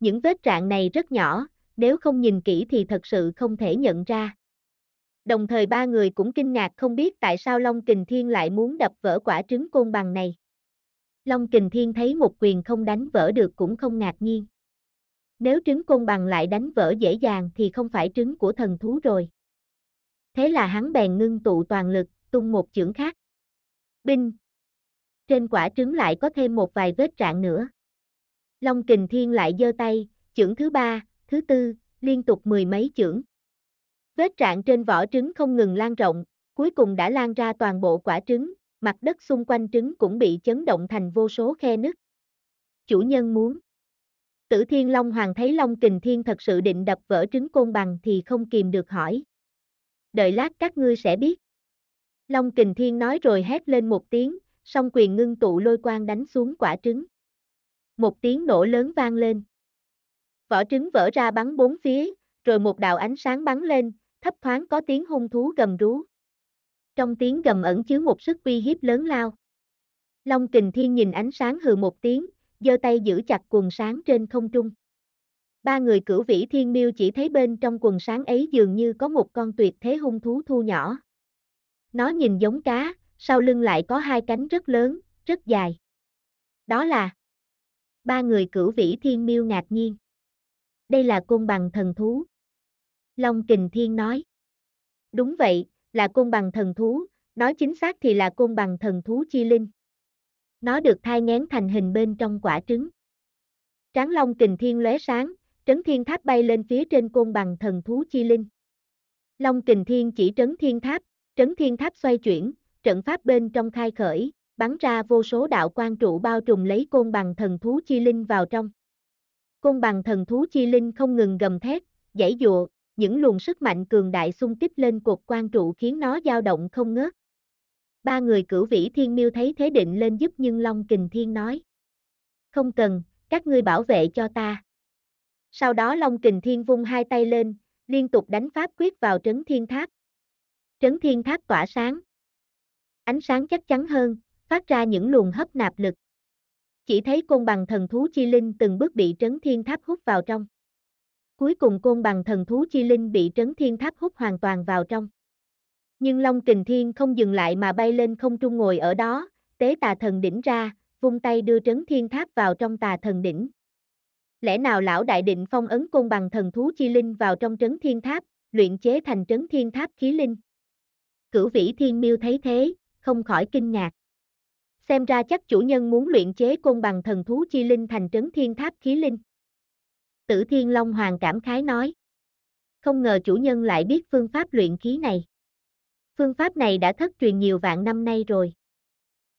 Những vết trạng này rất nhỏ, nếu không nhìn kỹ thì thật sự không thể nhận ra. Đồng thời ba người cũng kinh ngạc không biết tại sao Long Kình Thiên lại muốn đập vỡ quả trứng côn bằng này. Long Kình Thiên thấy một quyền không đánh vỡ được cũng không ngạc nhiên. Nếu trứng côn bằng lại đánh vỡ dễ dàng thì không phải trứng của thần thú rồi. Thế là hắn bèn ngưng tụ toàn lực, tung một chưởng khác. Binh, trên quả trứng lại có thêm một vài vết trạng nữa. Long kình thiên lại giơ tay, chưởng thứ ba, thứ tư, liên tục mười mấy chưởng. Vết trạng trên vỏ trứng không ngừng lan rộng, cuối cùng đã lan ra toàn bộ quả trứng, mặt đất xung quanh trứng cũng bị chấn động thành vô số khe nứt. Chủ nhân muốn. Tử Thiên Long Hoàng thấy Long Kình Thiên thật sự định đập vỡ trứng côn bằng thì không kìm được hỏi. Đợi lát các ngươi sẽ biết. Long Kình Thiên nói rồi hét lên một tiếng, song quyền ngưng tụ lôi quang đánh xuống quả trứng. Một tiếng nổ lớn vang lên. Vỏ trứng vỡ ra bắn bốn phía, rồi một đạo ánh sáng bắn lên, thấp thoáng có tiếng hung thú gầm rú. Trong tiếng gầm ẩn chứa một sức uy hiếp lớn lao. Long kình thiên nhìn ánh sáng hừ một tiếng, giơ tay giữ chặt quần sáng trên không trung. Ba người cửu vĩ thiên miêu chỉ thấy bên trong quần sáng ấy dường như có một con tuyệt thế hung thú thu nhỏ. Nó nhìn giống cá, sau lưng lại có hai cánh rất lớn, rất dài. Đó là ba người cửu vĩ thiên miêu ngạc nhiên. Đây là côn bằng thần thú. Long kình thiên nói. Đúng vậy, là côn bằng thần thú, nói chính xác thì là côn bằng thần thú chi linh. Nó được thai ngén thành hình bên trong quả trứng. Tráng long kình thiên lóe sáng, trấn thiên tháp bay lên phía trên côn bằng thần thú chi linh. Long kình thiên chỉ trấn thiên tháp, trấn thiên tháp xoay chuyển, trận pháp bên trong khai khởi, bắn ra vô số đạo quan trụ bao trùm lấy côn bằng thần thú chi linh vào trong. Côn bằng thần thú chi linh không ngừng gầm thét, giãy dụa, những luồng sức mạnh cường đại xung kích lên cột quan trụ khiến nó dao động không ngớt. Ba người cửu vĩ thiên miêu thấy thế định lên giúp nhưng Long Kình Thiên nói. Không cần, các ngươi bảo vệ cho ta. Sau đó Long Kình Thiên vung hai tay lên, liên tục đánh pháp quyết vào trấn thiên tháp. Trấn thiên tháp tỏa sáng, ánh sáng chắc chắn hơn, phát ra những luồng hấp nạp lực. Chỉ thấy côn bằng thần thú chi linh từng bước bị trấn thiên tháp hút vào trong. Cuối cùng côn bằng thần thú chi linh bị trấn thiên tháp hút hoàn toàn vào trong. Nhưng Long Kình Thiên không dừng lại mà bay lên không trung ngồi ở đó, tế tà thần đỉnh ra, vung tay đưa trấn thiên tháp vào trong tà thần đỉnh. Lẽ nào lão đại định phong ấn côn bằng thần thú chi linh vào trong trấn thiên tháp, luyện chế thành trấn thiên tháp khí linh. Cửu vĩ thiên miêu thấy thế, không khỏi kinh ngạc. Xem ra chắc chủ nhân muốn luyện chế côn bằng thần thú chi linh thành trấn thiên tháp khí linh. Tử Thiên Long Hoàng cảm khái nói. Không ngờ chủ nhân lại biết phương pháp luyện khí này. Phương pháp này đã thất truyền nhiều vạn năm nay rồi.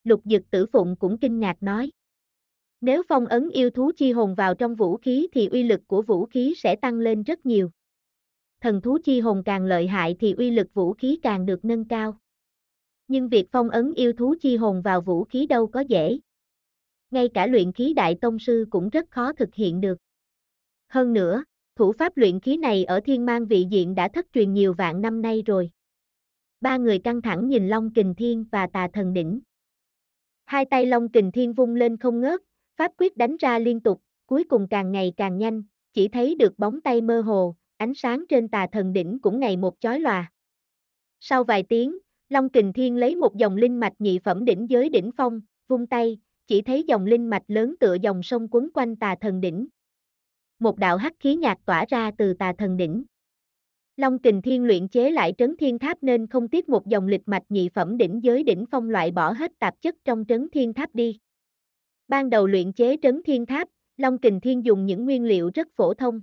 Lục dực tử phụng cũng kinh ngạc nói. Nếu phong ấn yêu thú chi hồn vào trong vũ khí thì uy lực của vũ khí sẽ tăng lên rất nhiều. Thần thú chi hồn càng lợi hại thì uy lực vũ khí càng được nâng cao nhưng việc phong ấn yêu thú chi hồn vào vũ khí đâu có dễ. Ngay cả luyện khí đại tông sư cũng rất khó thực hiện được. Hơn nữa, thủ pháp luyện khí này ở thiên mang vị diện đã thất truyền nhiều vạn năm nay rồi. Ba người căng thẳng nhìn Long Kình Thiên và Tà Thần Đỉnh. Hai tay Long Kình Thiên vung lên không ngớt, pháp quyết đánh ra liên tục, cuối cùng càng ngày càng nhanh, chỉ thấy được bóng tay mơ hồ, ánh sáng trên Tà Thần Đỉnh cũng ngày một chói lòa. Sau vài tiếng, Long Kình Thiên lấy một dòng linh mạch nhị phẩm đỉnh giới đỉnh phong, vung tay, chỉ thấy dòng linh mạch lớn tựa dòng sông quấn quanh tà thần đỉnh. Một đạo hắc khí nhạt tỏa ra từ tà thần đỉnh. Long Kình Thiên luyện chế lại trấn thiên tháp nên không tiếc một dòng lịch mạch nhị phẩm đỉnh giới đỉnh phong loại bỏ hết tạp chất trong trấn thiên tháp đi. Ban đầu luyện chế trấn thiên tháp, Long Kình Thiên dùng những nguyên liệu rất phổ thông.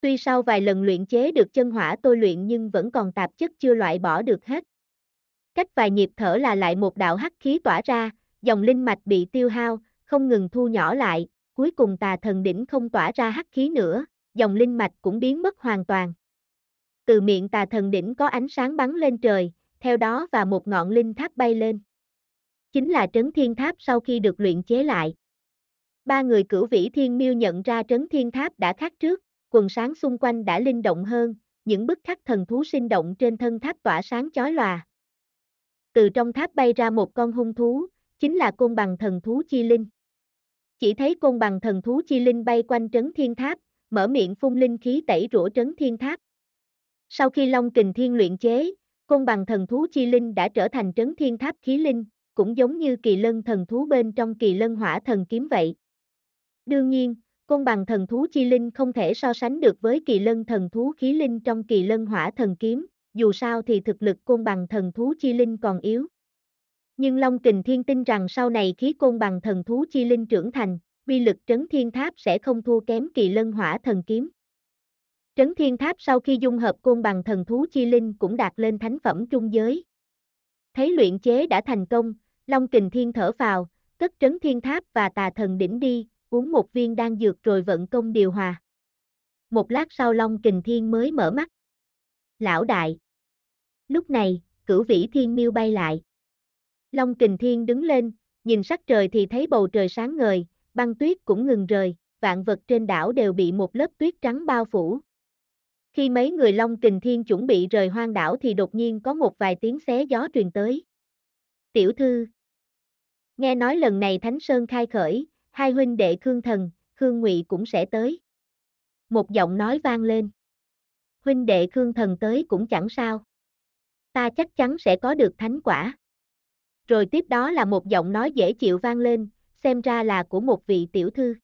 Tuy sau vài lần luyện chế được chân hỏa tôi luyện nhưng vẫn còn tạp chất chưa loại bỏ được hết. Cách vài nhịp thở là lại một đạo hắc khí tỏa ra, dòng linh mạch bị tiêu hao, không ngừng thu nhỏ lại, cuối cùng tà thần đỉnh không tỏa ra hắc khí nữa, dòng linh mạch cũng biến mất hoàn toàn. Từ miệng tà thần đỉnh có ánh sáng bắn lên trời, theo đó và một ngọn linh tháp bay lên. Chính là trấn thiên tháp sau khi được luyện chế lại. Ba người cửu vĩ thiên miêu nhận ra trấn thiên tháp đã khác trước, quần sáng xung quanh đã linh động hơn, những bức khắc thần thú sinh động trên thân tháp tỏa sáng chói lòa, từ trong tháp bay ra một con hung thú, chính là côn bằng thần thú chi linh. Chỉ thấy côn bằng thần thú chi linh bay quanh trấn thiên tháp, mở miệng phun linh khí tẩy rửa trấn thiên tháp. Sau khi Long Kình Thiên luyện chế, côn bằng thần thú chi linh đã trở thành trấn thiên tháp khí linh, cũng giống như kỳ lân thần thú bên trong kỳ lân hỏa thần kiếm vậy. Đương nhiên, côn bằng thần thú chi linh không thể so sánh được với kỳ lân thần thú khí linh trong kỳ lân hỏa thần kiếm, dù sao thì thực lực côn bằng thần thú chi linh còn yếu. Nhưng Long Kình Thiên tin rằng sau này khí côn bằng thần thú chi linh trưởng thành, uy lực trấn thiên tháp sẽ không thua kém kỳ lân hỏa thần kiếm. Trấn thiên tháp sau khi dung hợp côn bằng thần thú chi linh cũng đạt lên thánh phẩm trung giới. Thấy luyện chế đã thành công, Long Kình Thiên thở vào, cất trấn thiên tháp và tà thần đỉnh đi, uống một viên đan dược rồi vận công điều hòa. Một lát sau Long Kình Thiên mới mở mắt. Lão đại, Lúc này, cửu vĩ thiên miêu bay lại. Long kình thiên đứng lên, nhìn sắc trời thì thấy bầu trời sáng ngời, băng tuyết cũng ngừng rời, vạn vật trên đảo đều bị một lớp tuyết trắng bao phủ. Khi mấy người Long Kình Thiên chuẩn bị rời hoang đảo thì đột nhiên có một vài tiếng xé gió truyền tới. Tiểu thư Nghe nói lần này Thánh Sơn khai khởi, hai huynh đệ Khương Thần, Khương Ngụy cũng sẽ tới. Một giọng nói vang lên. Huynh đệ Khương Thần tới cũng chẳng sao ta chắc chắn sẽ có được thánh quả. Rồi tiếp đó là một giọng nói dễ chịu vang lên, xem ra là của một vị tiểu thư.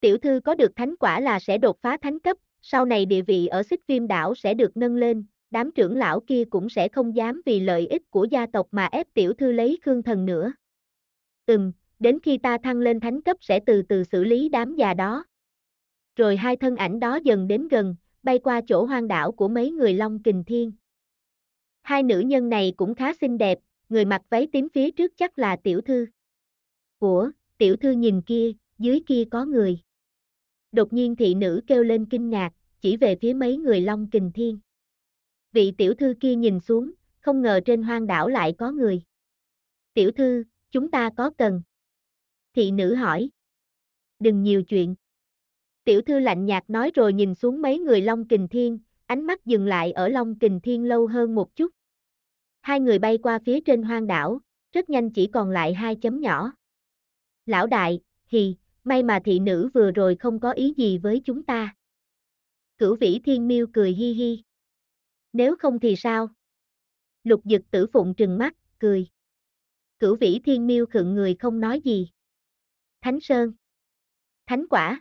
Tiểu thư có được thánh quả là sẽ đột phá thánh cấp, sau này địa vị ở xích viêm đảo sẽ được nâng lên, đám trưởng lão kia cũng sẽ không dám vì lợi ích của gia tộc mà ép tiểu thư lấy khương thần nữa. Ừm, đến khi ta thăng lên thánh cấp sẽ từ từ xử lý đám già đó. Rồi hai thân ảnh đó dần đến gần, bay qua chỗ hoang đảo của mấy người Long Kình Thiên. Hai nữ nhân này cũng khá xinh đẹp, người mặc váy tím phía trước chắc là tiểu thư. Của, tiểu thư nhìn kia, dưới kia có người. Đột nhiên thị nữ kêu lên kinh ngạc, chỉ về phía mấy người Long Kình Thiên. Vị tiểu thư kia nhìn xuống, không ngờ trên hoang đảo lại có người. Tiểu thư, chúng ta có cần? Thị nữ hỏi. Đừng nhiều chuyện. Tiểu thư lạnh nhạt nói rồi nhìn xuống mấy người Long Kình Thiên, ánh mắt dừng lại ở Long Kình Thiên lâu hơn một chút. Hai người bay qua phía trên hoang đảo, rất nhanh chỉ còn lại hai chấm nhỏ. Lão đại, hì, may mà thị nữ vừa rồi không có ý gì với chúng ta. Cửu vĩ thiên miêu cười hi hi. Nếu không thì sao? Lục dực tử phụng trừng mắt, cười. Cửu vĩ thiên miêu khựng người không nói gì. Thánh Sơn. Thánh quả.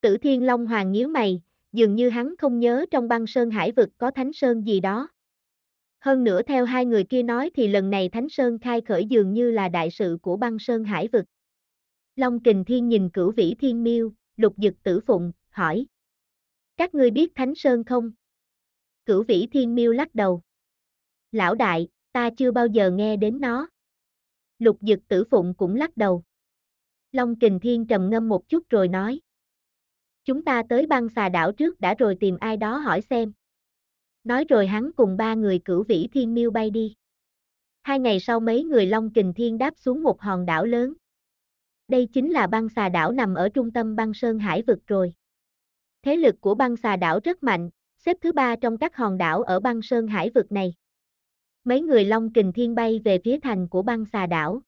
Tử thiên long hoàng nhíu mày, dường như hắn không nhớ trong băng sơn hải vực có thánh sơn gì đó. Hơn nữa theo hai người kia nói thì lần này Thánh Sơn khai khởi dường như là đại sự của băng Sơn Hải Vực. Long Kình Thiên nhìn cửu vĩ thiên miêu, lục dực tử phụng, hỏi. Các ngươi biết Thánh Sơn không? Cửu vĩ thiên miêu lắc đầu. Lão đại, ta chưa bao giờ nghe đến nó. Lục dực tử phụng cũng lắc đầu. Long Kình Thiên trầm ngâm một chút rồi nói. Chúng ta tới băng xà đảo trước đã rồi tìm ai đó hỏi xem. Nói rồi hắn cùng ba người cửu vĩ thiên miêu bay đi. Hai ngày sau mấy người Long Kình Thiên đáp xuống một hòn đảo lớn. Đây chính là băng xà đảo nằm ở trung tâm băng sơn hải vực rồi. Thế lực của băng xà đảo rất mạnh, xếp thứ ba trong các hòn đảo ở băng sơn hải vực này. Mấy người Long Kình Thiên bay về phía thành của băng xà đảo.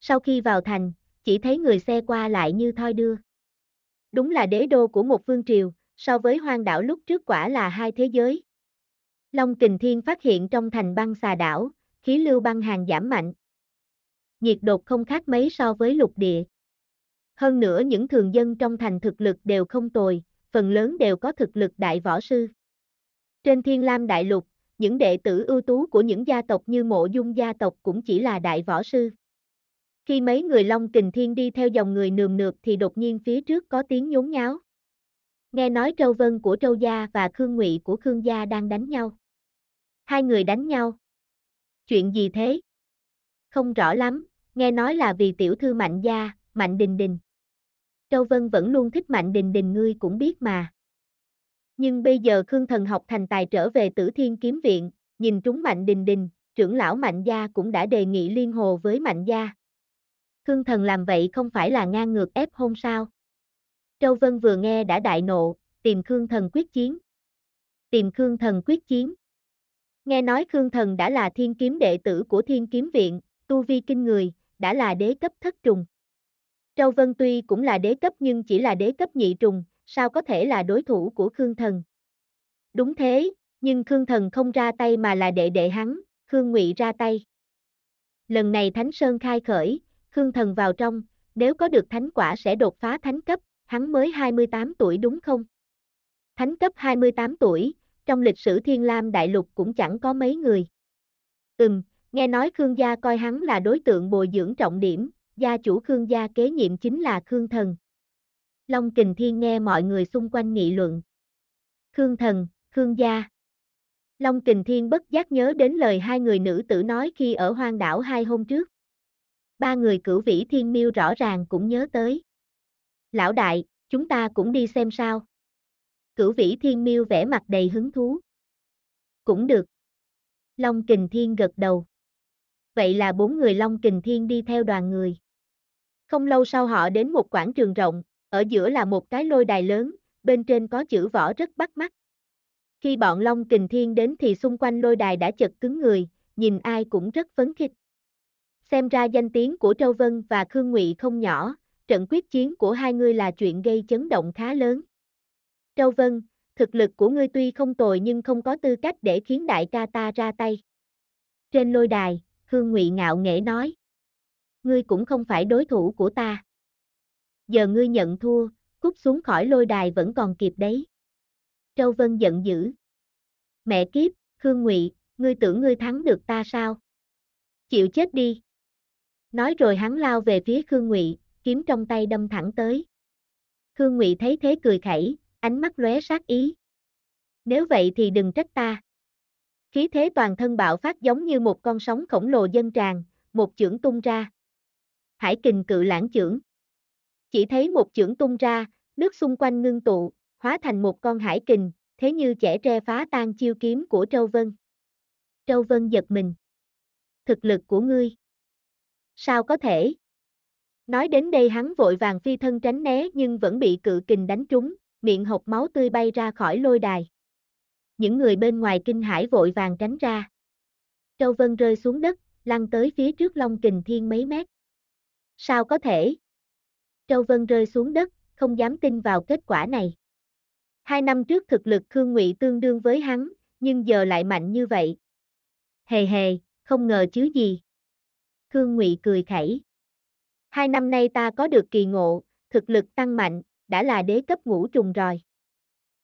Sau khi vào thành, chỉ thấy người xe qua lại như thoi đưa. Đúng là đế đô của một phương triều, so với hoang đảo lúc trước quả là hai thế giới, Long kình thiên phát hiện trong thành băng xà đảo, khí lưu băng hàng giảm mạnh. Nhiệt độ không khác mấy so với lục địa. Hơn nữa những thường dân trong thành thực lực đều không tồi, phần lớn đều có thực lực đại võ sư. Trên thiên lam đại lục, những đệ tử ưu tú của những gia tộc như mộ dung gia tộc cũng chỉ là đại võ sư. Khi mấy người Long Kình Thiên đi theo dòng người nườm nượp thì đột nhiên phía trước có tiếng nhốn nháo. Nghe nói Trâu Vân của Trâu Gia và Khương Ngụy của Khương Gia đang đánh nhau. Hai người đánh nhau. Chuyện gì thế? Không rõ lắm, nghe nói là vì tiểu thư Mạnh gia, Mạnh Đình Đình. Châu Vân vẫn luôn thích Mạnh Đình Đình ngươi cũng biết mà. Nhưng bây giờ Khương Thần học thành tài trở về Tử Thiên Kiếm Viện, nhìn trúng Mạnh Đình Đình, trưởng lão Mạnh Gia cũng đã đề nghị liên hồ với Mạnh Gia. Khương Thần làm vậy không phải là ngang ngược ép hôn sao? Châu Vân vừa nghe đã đại nộ, tìm Khương Thần quyết chiến. Tìm Khương Thần quyết chiến. Nghe nói Khương Thần đã là thiên kiếm đệ tử của thiên kiếm viện, tu vi kinh người, đã là đế cấp thất trùng. Châu Vân tuy cũng là đế cấp nhưng chỉ là đế cấp nhị trùng, sao có thể là đối thủ của Khương Thần. Đúng thế, nhưng Khương Thần không ra tay mà là đệ đệ hắn, Khương Ngụy ra tay. Lần này Thánh Sơn khai khởi, Khương Thần vào trong, nếu có được thánh quả sẽ đột phá thánh cấp, hắn mới 28 tuổi đúng không? Thánh cấp 28 tuổi, trong lịch sử Thiên Lam Đại Lục cũng chẳng có mấy người. Ừm, nghe nói Khương gia coi hắn là đối tượng bồi dưỡng trọng điểm, gia chủ Khương gia kế nhiệm chính là Khương Thần. Long Kình Thiên nghe mọi người xung quanh nghị luận. Khương Thần, Khương gia. Long Kình Thiên bất giác nhớ đến lời hai người nữ tử nói khi ở hoang đảo hai hôm trước. Ba người cửu vĩ thiên miêu rõ ràng cũng nhớ tới. Lão đại, chúng ta cũng đi xem sao. Cửu vĩ thiên miêu vẽ mặt đầy hứng thú. Cũng được. Long kình thiên gật đầu. Vậy là bốn người Long kình thiên đi theo đoàn người. Không lâu sau họ đến một quảng trường rộng, ở giữa là một cái lôi đài lớn, bên trên có chữ võ rất bắt mắt. Khi bọn Long Kình Thiên đến thì xung quanh lôi đài đã chật cứng người, nhìn ai cũng rất phấn khích. Xem ra danh tiếng của Châu Vân và Khương Ngụy không nhỏ, trận quyết chiến của hai người là chuyện gây chấn động khá lớn. Châu Vân, thực lực của ngươi tuy không tồi nhưng không có tư cách để khiến đại ca ta ra tay. Trên lôi đài, Hương Ngụy ngạo nghễ nói. Ngươi cũng không phải đối thủ của ta. Giờ ngươi nhận thua, cút xuống khỏi lôi đài vẫn còn kịp đấy. Châu Vân giận dữ. Mẹ kiếp, Hương Ngụy, ngươi tưởng ngươi thắng được ta sao? Chịu chết đi. Nói rồi hắn lao về phía Khương Ngụy, kiếm trong tay đâm thẳng tới. Khương Ngụy thấy thế cười khẩy, ánh mắt lóe sát ý. Nếu vậy thì đừng trách ta. Khí thế toàn thân bạo phát giống như một con sóng khổng lồ dân tràn, một chưởng tung ra. Hải kình cự lãng chưởng. Chỉ thấy một chưởng tung ra, nước xung quanh ngưng tụ, hóa thành một con hải kình, thế như trẻ tre phá tan chiêu kiếm của Trâu Vân. Trâu Vân giật mình. Thực lực của ngươi. Sao có thể? Nói đến đây hắn vội vàng phi thân tránh né nhưng vẫn bị cự kình đánh trúng, miệng hộc máu tươi bay ra khỏi lôi đài. Những người bên ngoài kinh hải vội vàng tránh ra. Châu Vân rơi xuống đất, lăn tới phía trước Long Kình Thiên mấy mét. Sao có thể? Châu Vân rơi xuống đất, không dám tin vào kết quả này. Hai năm trước thực lực Khương Ngụy tương đương với hắn, nhưng giờ lại mạnh như vậy. Hề hề, không ngờ chứ gì. Khương Ngụy cười khẩy. Hai năm nay ta có được kỳ ngộ, thực lực tăng mạnh, đã là đế cấp ngũ trùng rồi.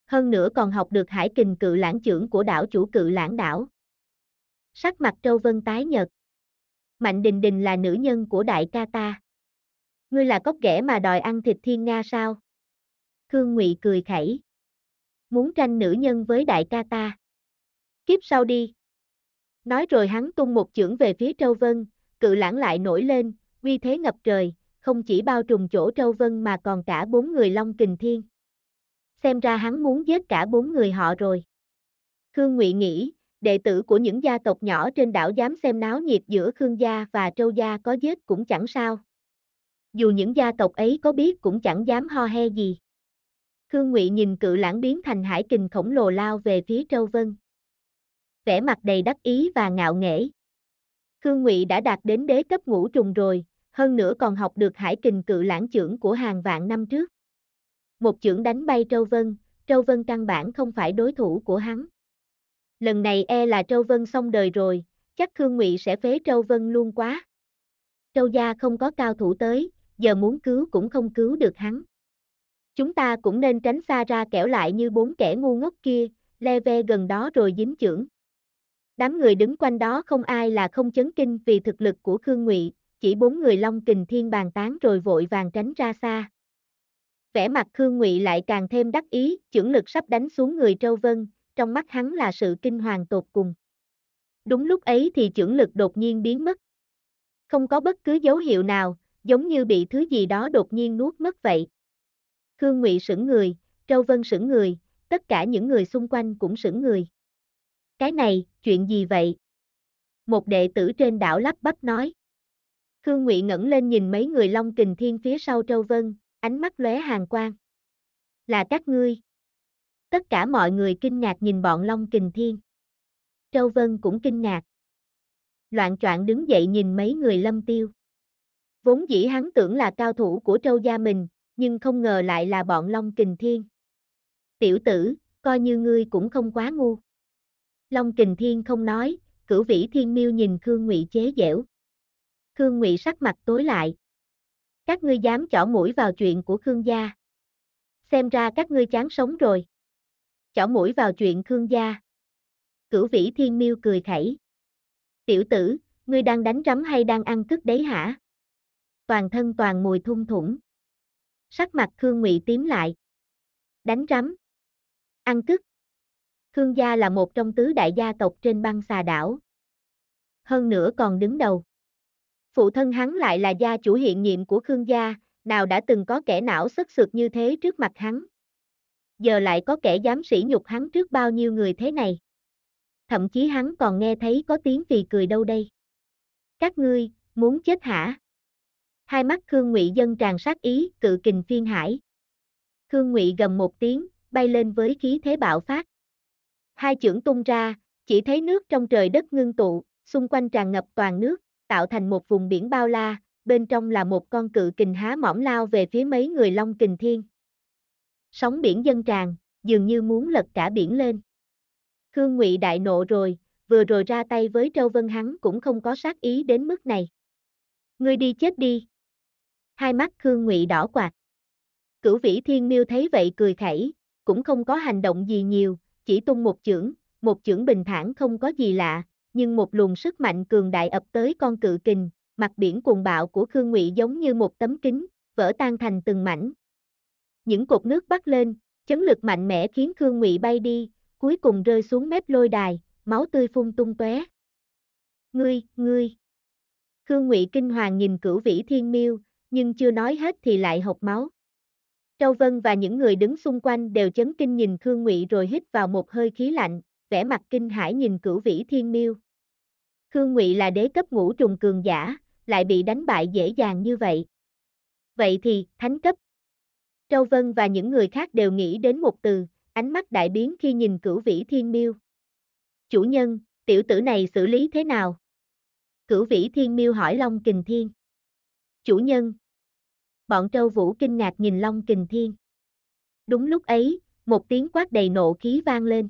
Hơn nữa còn học được hải kình cự lãng trưởng của đảo chủ cự lãng đảo. Sắc mặt Trâu Vân tái nhật. Mạnh Đình Đình là nữ nhân của đại ca ta. Ngươi là cốc ghẻ mà đòi ăn thịt thiên nga sao? Khương Ngụy cười khẩy. Muốn tranh nữ nhân với đại ca ta. Kiếp sau đi. Nói rồi hắn tung một chưởng về phía Trâu Vân, cự lãng lại nổi lên, uy thế ngập trời, không chỉ bao trùm chỗ Châu Vân mà còn cả bốn người Long Kình Thiên. Xem ra hắn muốn giết cả bốn người họ rồi. Khương Ngụy nghĩ, đệ tử của những gia tộc nhỏ trên đảo dám xem náo nhiệt giữa Khương gia và Châu gia có giết cũng chẳng sao. Dù những gia tộc ấy có biết cũng chẳng dám ho he gì. Khương Ngụy nhìn cự lãng biến thành hải kình khổng lồ lao về phía Châu Vân. Vẻ mặt đầy đắc ý và ngạo nghễ. Khương Ngụy đã đạt đến đế cấp ngũ trùng rồi, hơn nữa còn học được hải kình cự lãng trưởng của hàng vạn năm trước. Một trưởng đánh bay Trâu Vân, Trâu Vân căn bản không phải đối thủ của hắn. Lần này e là Trâu Vân xong đời rồi, chắc Khương Ngụy sẽ phế Trâu Vân luôn quá. Trâu gia không có cao thủ tới, giờ muốn cứu cũng không cứu được hắn. Chúng ta cũng nên tránh xa ra kẻo lại như bốn kẻ ngu ngốc kia, le ve gần đó rồi dính trưởng Đám người đứng quanh đó không ai là không chấn kinh vì thực lực của Khương Ngụy, chỉ bốn người Long Kình Thiên bàn tán rồi vội vàng tránh ra xa. Vẻ mặt Khương Ngụy lại càng thêm đắc ý, chưởng lực sắp đánh xuống người Trâu Vân, trong mắt hắn là sự kinh hoàng tột cùng. Đúng lúc ấy thì chưởng lực đột nhiên biến mất. Không có bất cứ dấu hiệu nào, giống như bị thứ gì đó đột nhiên nuốt mất vậy. Khương Ngụy sững người, Trâu Vân sững người, tất cả những người xung quanh cũng sững người. Cái này, chuyện gì vậy? Một đệ tử trên đảo lắp bắp nói. Khương Ngụy ngẩng lên nhìn mấy người Long Kình Thiên phía sau Châu Vân, ánh mắt lóe hàng quang. Là các ngươi. Tất cả mọi người kinh ngạc nhìn bọn Long Kình Thiên. Châu Vân cũng kinh ngạc. Loạn troạn đứng dậy nhìn mấy người Lâm Tiêu. Vốn dĩ hắn tưởng là cao thủ của Châu gia mình, nhưng không ngờ lại là bọn Long Kình Thiên. Tiểu tử, coi như ngươi cũng không quá ngu. Long Kình Thiên không nói, cử vĩ thiên miêu nhìn Khương Ngụy chế dẻo. Khương Ngụy sắc mặt tối lại. Các ngươi dám chỏ mũi vào chuyện của Khương gia. Xem ra các ngươi chán sống rồi. Chỏ mũi vào chuyện Khương gia. Cửu vĩ thiên miêu cười khẩy. Tiểu tử, ngươi đang đánh rắm hay đang ăn cứt đấy hả? Toàn thân toàn mùi thung thủng. Sắc mặt Khương Ngụy tím lại. Đánh rắm. Ăn cứt. Khương gia là một trong tứ đại gia tộc trên băng xà đảo. Hơn nữa còn đứng đầu. Phụ thân hắn lại là gia chủ hiện nhiệm của Khương gia, nào đã từng có kẻ não sức sượt như thế trước mặt hắn. Giờ lại có kẻ dám sỉ nhục hắn trước bao nhiêu người thế này. Thậm chí hắn còn nghe thấy có tiếng vì cười đâu đây. Các ngươi, muốn chết hả? Hai mắt Khương Ngụy dân tràn sát ý, cự kình phiên hải. Khương Ngụy gầm một tiếng, bay lên với khí thế bạo phát. Hai chưởng tung ra, chỉ thấy nước trong trời đất ngưng tụ, xung quanh tràn ngập toàn nước, tạo thành một vùng biển bao la, bên trong là một con cự kình há mỏm lao về phía mấy người Long Kình Thiên. Sóng biển dâng tràn, dường như muốn lật cả biển lên. Khương Ngụy đại nộ rồi, vừa rồi ra tay với Trâu Vân hắn cũng không có sát ý đến mức này. Ngươi đi chết đi. Hai mắt Khương Ngụy đỏ quạt. Cửu Vĩ Thiên Miêu thấy vậy cười khẩy, cũng không có hành động gì nhiều, chỉ tung một chưởng, một chưởng bình thản không có gì lạ, nhưng một luồng sức mạnh cường đại ập tới con cự kình, mặt biển cuồng bạo của Khương Ngụy giống như một tấm kính, vỡ tan thành từng mảnh. Những cột nước bắt lên, chấn lực mạnh mẽ khiến Khương Ngụy bay đi, cuối cùng rơi xuống mép lôi đài, máu tươi phun tung tóe. Ngươi, ngươi. Khương Ngụy kinh hoàng nhìn Cửu Vĩ Thiên Miêu, nhưng chưa nói hết thì lại hộc máu. Châu Vân và những người đứng xung quanh đều chấn kinh nhìn Khương Ngụy rồi hít vào một hơi khí lạnh, vẻ mặt kinh hãi nhìn cửu vĩ thiên miêu. Khương Ngụy là đế cấp ngũ trùng cường giả, lại bị đánh bại dễ dàng như vậy. Vậy thì, thánh cấp. Trâu Vân và những người khác đều nghĩ đến một từ, ánh mắt đại biến khi nhìn cửu vĩ thiên miêu. Chủ nhân, tiểu tử này xử lý thế nào? Cửu vĩ thiên miêu hỏi Long Kình Thiên. Chủ nhân. Bọn trâu vũ kinh ngạc nhìn Long Kình Thiên. Đúng lúc ấy, một tiếng quát đầy nộ khí vang lên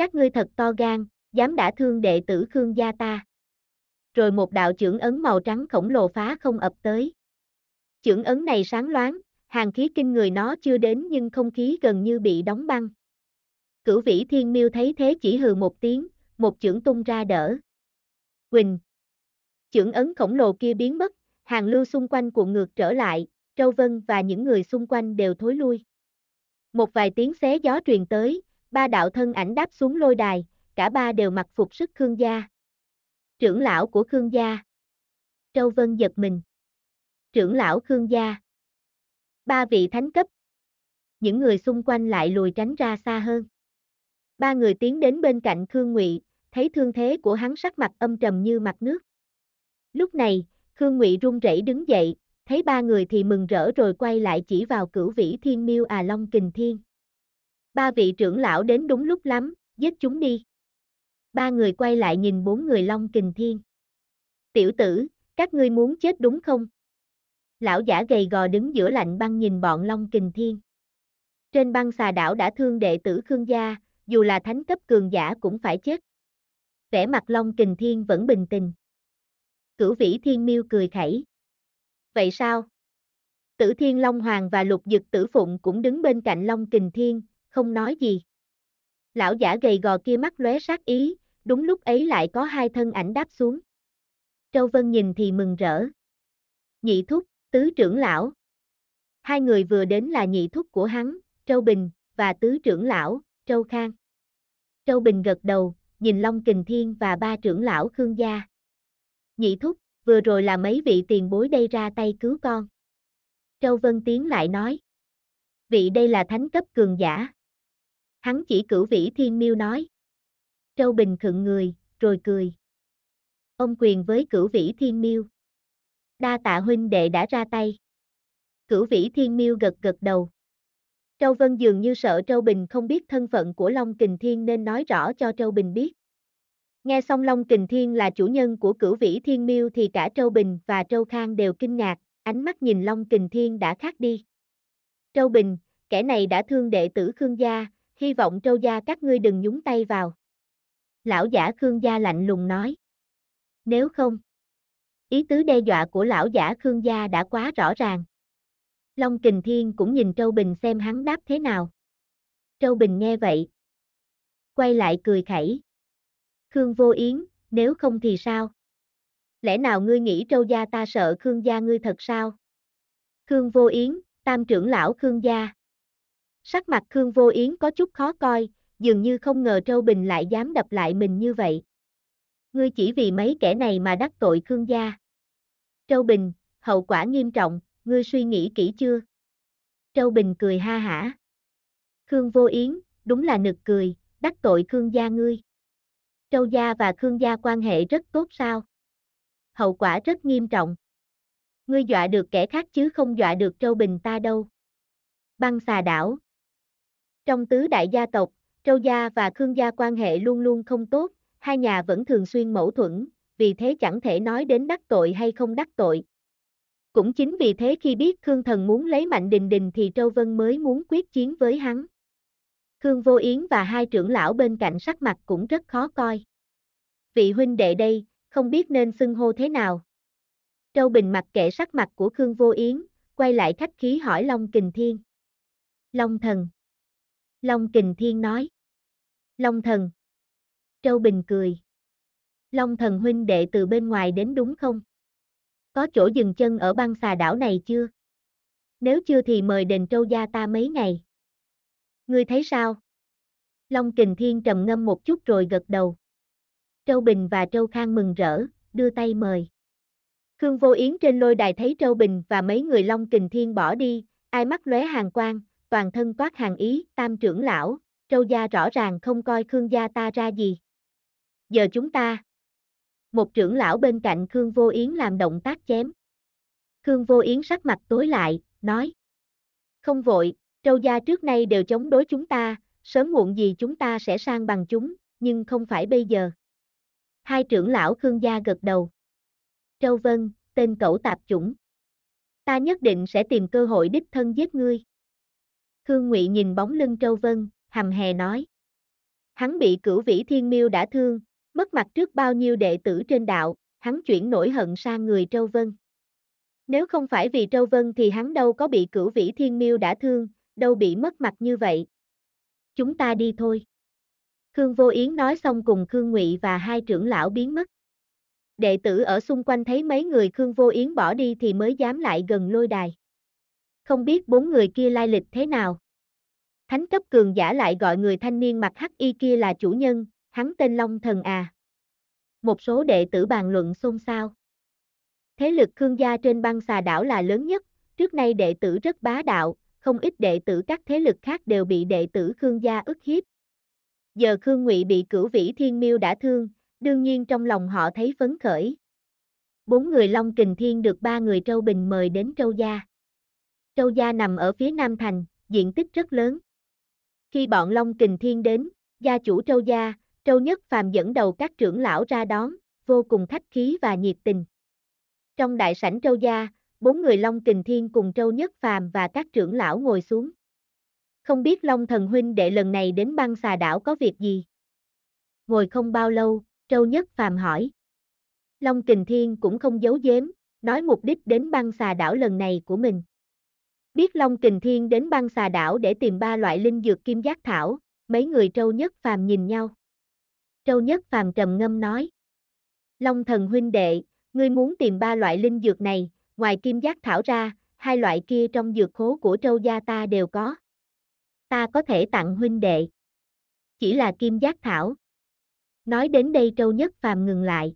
các ngươi thật to gan, dám đã thương đệ tử Khương gia ta. Rồi một đạo trưởng ấn màu trắng khổng lồ phá không ập tới. trưởng ấn này sáng loáng, hàng khí kinh người nó chưa đến nhưng không khí gần như bị đóng băng. Cửu vĩ thiên miêu thấy thế chỉ hừ một tiếng, một trưởng tung ra đỡ. Quỳnh! trưởng ấn khổng lồ kia biến mất, hàng lưu xung quanh cuộn ngược trở lại, Trâu Vân và những người xung quanh đều thối lui. Một vài tiếng xé gió truyền tới, ba đạo thân ảnh đáp xuống lôi đài, cả ba đều mặc phục sức Khương gia. Trưởng lão của Khương gia. châu Vân giật mình. Trưởng lão Khương gia. Ba vị thánh cấp. Những người xung quanh lại lùi tránh ra xa hơn. Ba người tiến đến bên cạnh Khương Ngụy, thấy thương thế của hắn sắc mặt âm trầm như mặt nước. Lúc này, Khương Ngụy run rẩy đứng dậy, thấy ba người thì mừng rỡ rồi quay lại chỉ vào cửu vĩ thiên miêu à long kình thiên ba vị trưởng lão đến đúng lúc lắm, giết chúng đi. Ba người quay lại nhìn bốn người Long Kình Thiên. Tiểu tử, các ngươi muốn chết đúng không? Lão giả gầy gò đứng giữa lạnh băng nhìn bọn Long Kình Thiên. Trên băng xà đảo đã thương đệ tử Khương gia, dù là thánh cấp cường giả cũng phải chết. Vẻ mặt Long Kình Thiên vẫn bình tĩnh. Cửu Vĩ Thiên Miêu cười khẩy. Vậy sao? Tử Thiên Long Hoàng và Lục Dực Tử Phụng cũng đứng bên cạnh Long Kình Thiên, không nói gì. Lão giả gầy gò kia mắt lóe sát ý, đúng lúc ấy lại có hai thân ảnh đáp xuống. Châu Vân nhìn thì mừng rỡ. Nhị thúc, tứ trưởng lão. Hai người vừa đến là nhị thúc của hắn, Châu Bình, và tứ trưởng lão, Châu Khang. Châu Bình gật đầu, nhìn Long Kình Thiên và ba trưởng lão Khương Gia. Nhị thúc, vừa rồi là mấy vị tiền bối đây ra tay cứu con. Châu Vân tiến lại nói. Vị đây là thánh cấp cường giả. Hắn chỉ cửu vĩ thiên miêu nói. Châu Bình khựng người, rồi cười. Ông quyền với cửu vĩ thiên miêu. Đa tạ huynh đệ đã ra tay. Cửu vĩ thiên miêu gật gật đầu. Châu Vân dường như sợ Châu Bình không biết thân phận của Long Kình Thiên nên nói rõ cho Châu Bình biết. Nghe xong Long Kình Thiên là chủ nhân của cửu vĩ thiên miêu thì cả Châu Bình và Châu Khang đều kinh ngạc, ánh mắt nhìn Long Kình Thiên đã khác đi. Châu Bình, kẻ này đã thương đệ tử Khương gia, hy vọng trâu gia các ngươi đừng nhúng tay vào. Lão giả Khương gia lạnh lùng nói. Nếu không, ý tứ đe dọa của lão giả Khương gia đã quá rõ ràng. Long Kình Thiên cũng nhìn Trâu Bình xem hắn đáp thế nào. Trâu Bình nghe vậy. Quay lại cười khẩy. Khương Vô Yến, nếu không thì sao? Lẽ nào ngươi nghĩ Trâu gia ta sợ Khương gia ngươi thật sao? Khương Vô Yến, tam trưởng lão Khương gia. Sắc mặt Khương Vô Yến có chút khó coi, dường như không ngờ Trâu Bình lại dám đập lại mình như vậy. Ngươi chỉ vì mấy kẻ này mà đắc tội Khương gia. Trâu Bình, hậu quả nghiêm trọng, ngươi suy nghĩ kỹ chưa? Trâu Bình cười ha hả. Khương Vô Yến, đúng là nực cười, đắc tội Khương gia ngươi. Trâu gia và Khương gia quan hệ rất tốt sao? Hậu quả rất nghiêm trọng. Ngươi dọa được kẻ khác chứ không dọa được Trâu Bình ta đâu. Băng xà đảo, trong tứ đại gia tộc, Trâu Gia và Khương Gia quan hệ luôn luôn không tốt, hai nhà vẫn thường xuyên mâu thuẫn, vì thế chẳng thể nói đến đắc tội hay không đắc tội. Cũng chính vì thế khi biết Khương Thần muốn lấy Mạnh Đình Đình thì Trâu Vân mới muốn quyết chiến với hắn. Khương Vô Yến và hai trưởng lão bên cạnh sắc mặt cũng rất khó coi. Vị huynh đệ đây, không biết nên xưng hô thế nào. Trâu Bình mặc kệ sắc mặt của Khương Vô Yến, quay lại khách khí hỏi Long Kình Thiên. Long Thần. Long Kình Thiên nói. Long Thần. Châu Bình cười. Long Thần huynh đệ từ bên ngoài đến đúng không? Có chỗ dừng chân ở băng xà đảo này chưa? Nếu chưa thì mời đền trâu gia ta mấy ngày. Ngươi thấy sao? Long Kình Thiên trầm ngâm một chút rồi gật đầu. Châu Bình và Châu Khang mừng rỡ, đưa tay mời. Khương Vô Yến trên lôi đài thấy Châu Bình và mấy người Long Kình Thiên bỏ đi, ai mắt lóe hàng quang, toàn thân toát hàng ý, tam trưởng lão, trâu gia rõ ràng không coi Khương gia ta ra gì. Giờ chúng ta. Một trưởng lão bên cạnh Khương Vô Yến làm động tác chém. Khương Vô Yến sắc mặt tối lại, nói. Không vội, trâu gia trước nay đều chống đối chúng ta, sớm muộn gì chúng ta sẽ sang bằng chúng, nhưng không phải bây giờ. Hai trưởng lão Khương gia gật đầu. Trâu Vân, tên cẩu tạp chủng. Ta nhất định sẽ tìm cơ hội đích thân giết ngươi. Khương Ngụy nhìn bóng lưng Châu Vân, hầm hè nói. Hắn bị cửu vĩ thiên miêu đã thương, mất mặt trước bao nhiêu đệ tử trên đạo, hắn chuyển nổi hận sang người Châu Vân. Nếu không phải vì Châu Vân thì hắn đâu có bị cửu vĩ thiên miêu đã thương, đâu bị mất mặt như vậy. Chúng ta đi thôi. Khương Vô Yến nói xong cùng Khương Ngụy và hai trưởng lão biến mất. Đệ tử ở xung quanh thấy mấy người Khương Vô Yến bỏ đi thì mới dám lại gần lôi đài không biết bốn người kia lai lịch thế nào. Thánh cấp cường giả lại gọi người thanh niên mặc hắc y kia là chủ nhân, hắn tên Long Thần à. Một số đệ tử bàn luận xôn xao. Thế lực Khương gia trên băng xà đảo là lớn nhất, trước nay đệ tử rất bá đạo, không ít đệ tử các thế lực khác đều bị đệ tử Khương gia ức hiếp. Giờ Khương Ngụy bị cửu vĩ thiên miêu đã thương, đương nhiên trong lòng họ thấy phấn khởi. Bốn người Long Kình Thiên được ba người Trâu Bình mời đến Trâu Gia. Châu Gia nằm ở phía Nam Thành, diện tích rất lớn. Khi bọn Long Kình Thiên đến, gia chủ Châu Gia, Châu Nhất Phàm dẫn đầu các trưởng lão ra đón, vô cùng khách khí và nhiệt tình. Trong đại sảnh Châu Gia, bốn người Long Kình Thiên cùng Châu Nhất Phàm và các trưởng lão ngồi xuống. Không biết Long Thần Huynh đệ lần này đến băng xà đảo có việc gì? Ngồi không bao lâu, Châu Nhất Phàm hỏi. Long Kình Thiên cũng không giấu giếm, nói mục đích đến băng xà đảo lần này của mình. Biết Long Kình Thiên đến băng xà đảo để tìm ba loại linh dược kim giác thảo, mấy người trâu nhất phàm nhìn nhau. Trâu nhất phàm trầm ngâm nói. Long thần huynh đệ, ngươi muốn tìm ba loại linh dược này, ngoài kim giác thảo ra, hai loại kia trong dược khố của trâu gia ta đều có. Ta có thể tặng huynh đệ. Chỉ là kim giác thảo. Nói đến đây trâu nhất phàm ngừng lại.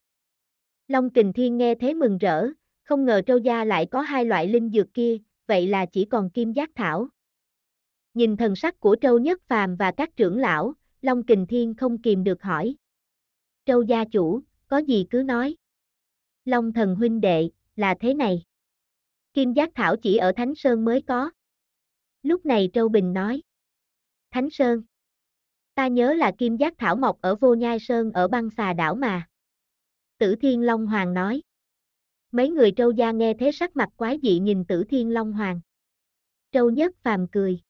Long kình thiên nghe thế mừng rỡ, không ngờ trâu gia lại có hai loại linh dược kia, vậy là chỉ còn kim giác thảo. Nhìn thần sắc của Trâu Nhất Phàm và các trưởng lão, Long Kình Thiên không kìm được hỏi. Trâu gia chủ, có gì cứ nói. Long thần huynh đệ, là thế này. Kim giác thảo chỉ ở Thánh Sơn mới có. Lúc này Trâu Bình nói. Thánh Sơn. Ta nhớ là kim giác thảo mọc ở vô nhai sơn ở băng xà đảo mà. Tử Thiên Long Hoàng nói. Mấy người trâu gia nghe thế sắc mặt quái dị nhìn tử thiên long hoàng. Trâu nhất phàm cười.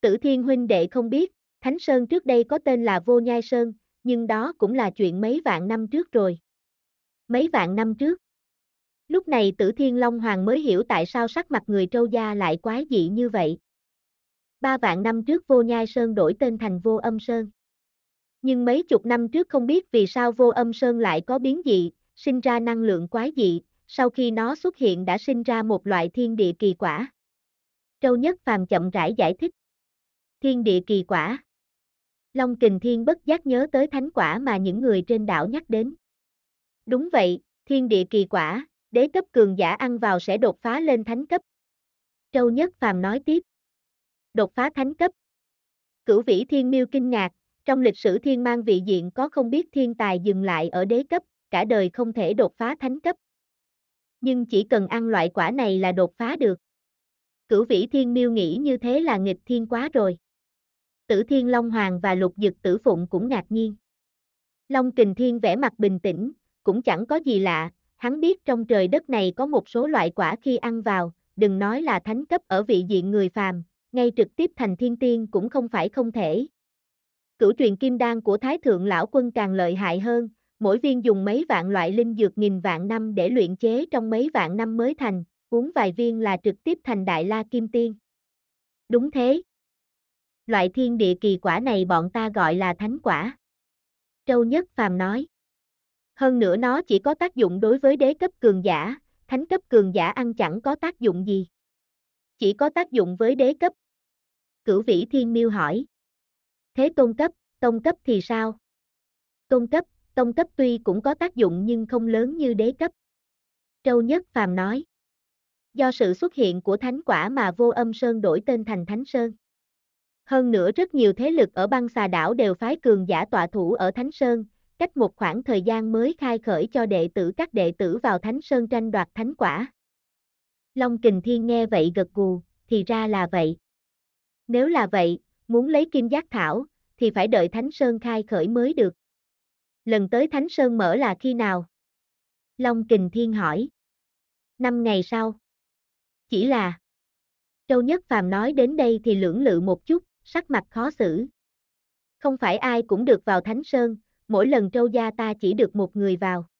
Tử thiên huynh đệ không biết, Thánh Sơn trước đây có tên là Vô Nhai Sơn, nhưng đó cũng là chuyện mấy vạn năm trước rồi. Mấy vạn năm trước. Lúc này tử thiên long hoàng mới hiểu tại sao sắc mặt người trâu gia lại quái dị như vậy. Ba vạn năm trước Vô Nhai Sơn đổi tên thành Vô Âm Sơn. Nhưng mấy chục năm trước không biết vì sao Vô Âm Sơn lại có biến dị, sinh ra năng lượng quái dị, sau khi nó xuất hiện đã sinh ra một loại thiên địa kỳ quả. Châu Nhất Phàm chậm rãi giải thích. Thiên địa kỳ quả. Long Kình Thiên bất giác nhớ tới thánh quả mà những người trên đảo nhắc đến. Đúng vậy, thiên địa kỳ quả, đế cấp cường giả ăn vào sẽ đột phá lên thánh cấp. Châu Nhất Phàm nói tiếp. Đột phá thánh cấp. Cửu vĩ thiên miêu kinh ngạc, trong lịch sử thiên mang vị diện có không biết thiên tài dừng lại ở đế cấp, cả đời không thể đột phá thánh cấp nhưng chỉ cần ăn loại quả này là đột phá được. Cửu vĩ thiên miêu nghĩ như thế là nghịch thiên quá rồi. Tử thiên long hoàng và lục dực tử phụng cũng ngạc nhiên. Long kình thiên vẻ mặt bình tĩnh, cũng chẳng có gì lạ, hắn biết trong trời đất này có một số loại quả khi ăn vào, đừng nói là thánh cấp ở vị diện người phàm, ngay trực tiếp thành thiên tiên cũng không phải không thể. Cửu truyền kim đan của Thái Thượng Lão Quân càng lợi hại hơn, mỗi viên dùng mấy vạn loại linh dược nghìn vạn năm để luyện chế trong mấy vạn năm mới thành, uống vài viên là trực tiếp thành đại la kim tiên. Đúng thế. Loại thiên địa kỳ quả này bọn ta gọi là thánh quả. Trâu Nhất Phàm nói. Hơn nữa nó chỉ có tác dụng đối với đế cấp cường giả, thánh cấp cường giả ăn chẳng có tác dụng gì. Chỉ có tác dụng với đế cấp. Cửu vĩ thiên miêu hỏi. Thế tôn cấp, tôn cấp thì sao? Tôn cấp tông cấp tuy cũng có tác dụng nhưng không lớn như đế cấp. Châu Nhất Phàm nói. Do sự xuất hiện của thánh quả mà vô âm sơn đổi tên thành thánh sơn. Hơn nữa rất nhiều thế lực ở băng xà đảo đều phái cường giả tọa thủ ở Thánh Sơn, cách một khoảng thời gian mới khai khởi cho đệ tử các đệ tử vào Thánh Sơn tranh đoạt thánh quả. Long Kình Thiên nghe vậy gật gù, thì ra là vậy. Nếu là vậy, muốn lấy kim giác thảo, thì phải đợi Thánh Sơn khai khởi mới được lần tới Thánh Sơn mở là khi nào? Long Kình Thiên hỏi. Năm ngày sau. Chỉ là. Châu Nhất Phàm nói đến đây thì lưỡng lự một chút, sắc mặt khó xử. Không phải ai cũng được vào Thánh Sơn, mỗi lần Châu gia ta chỉ được một người vào.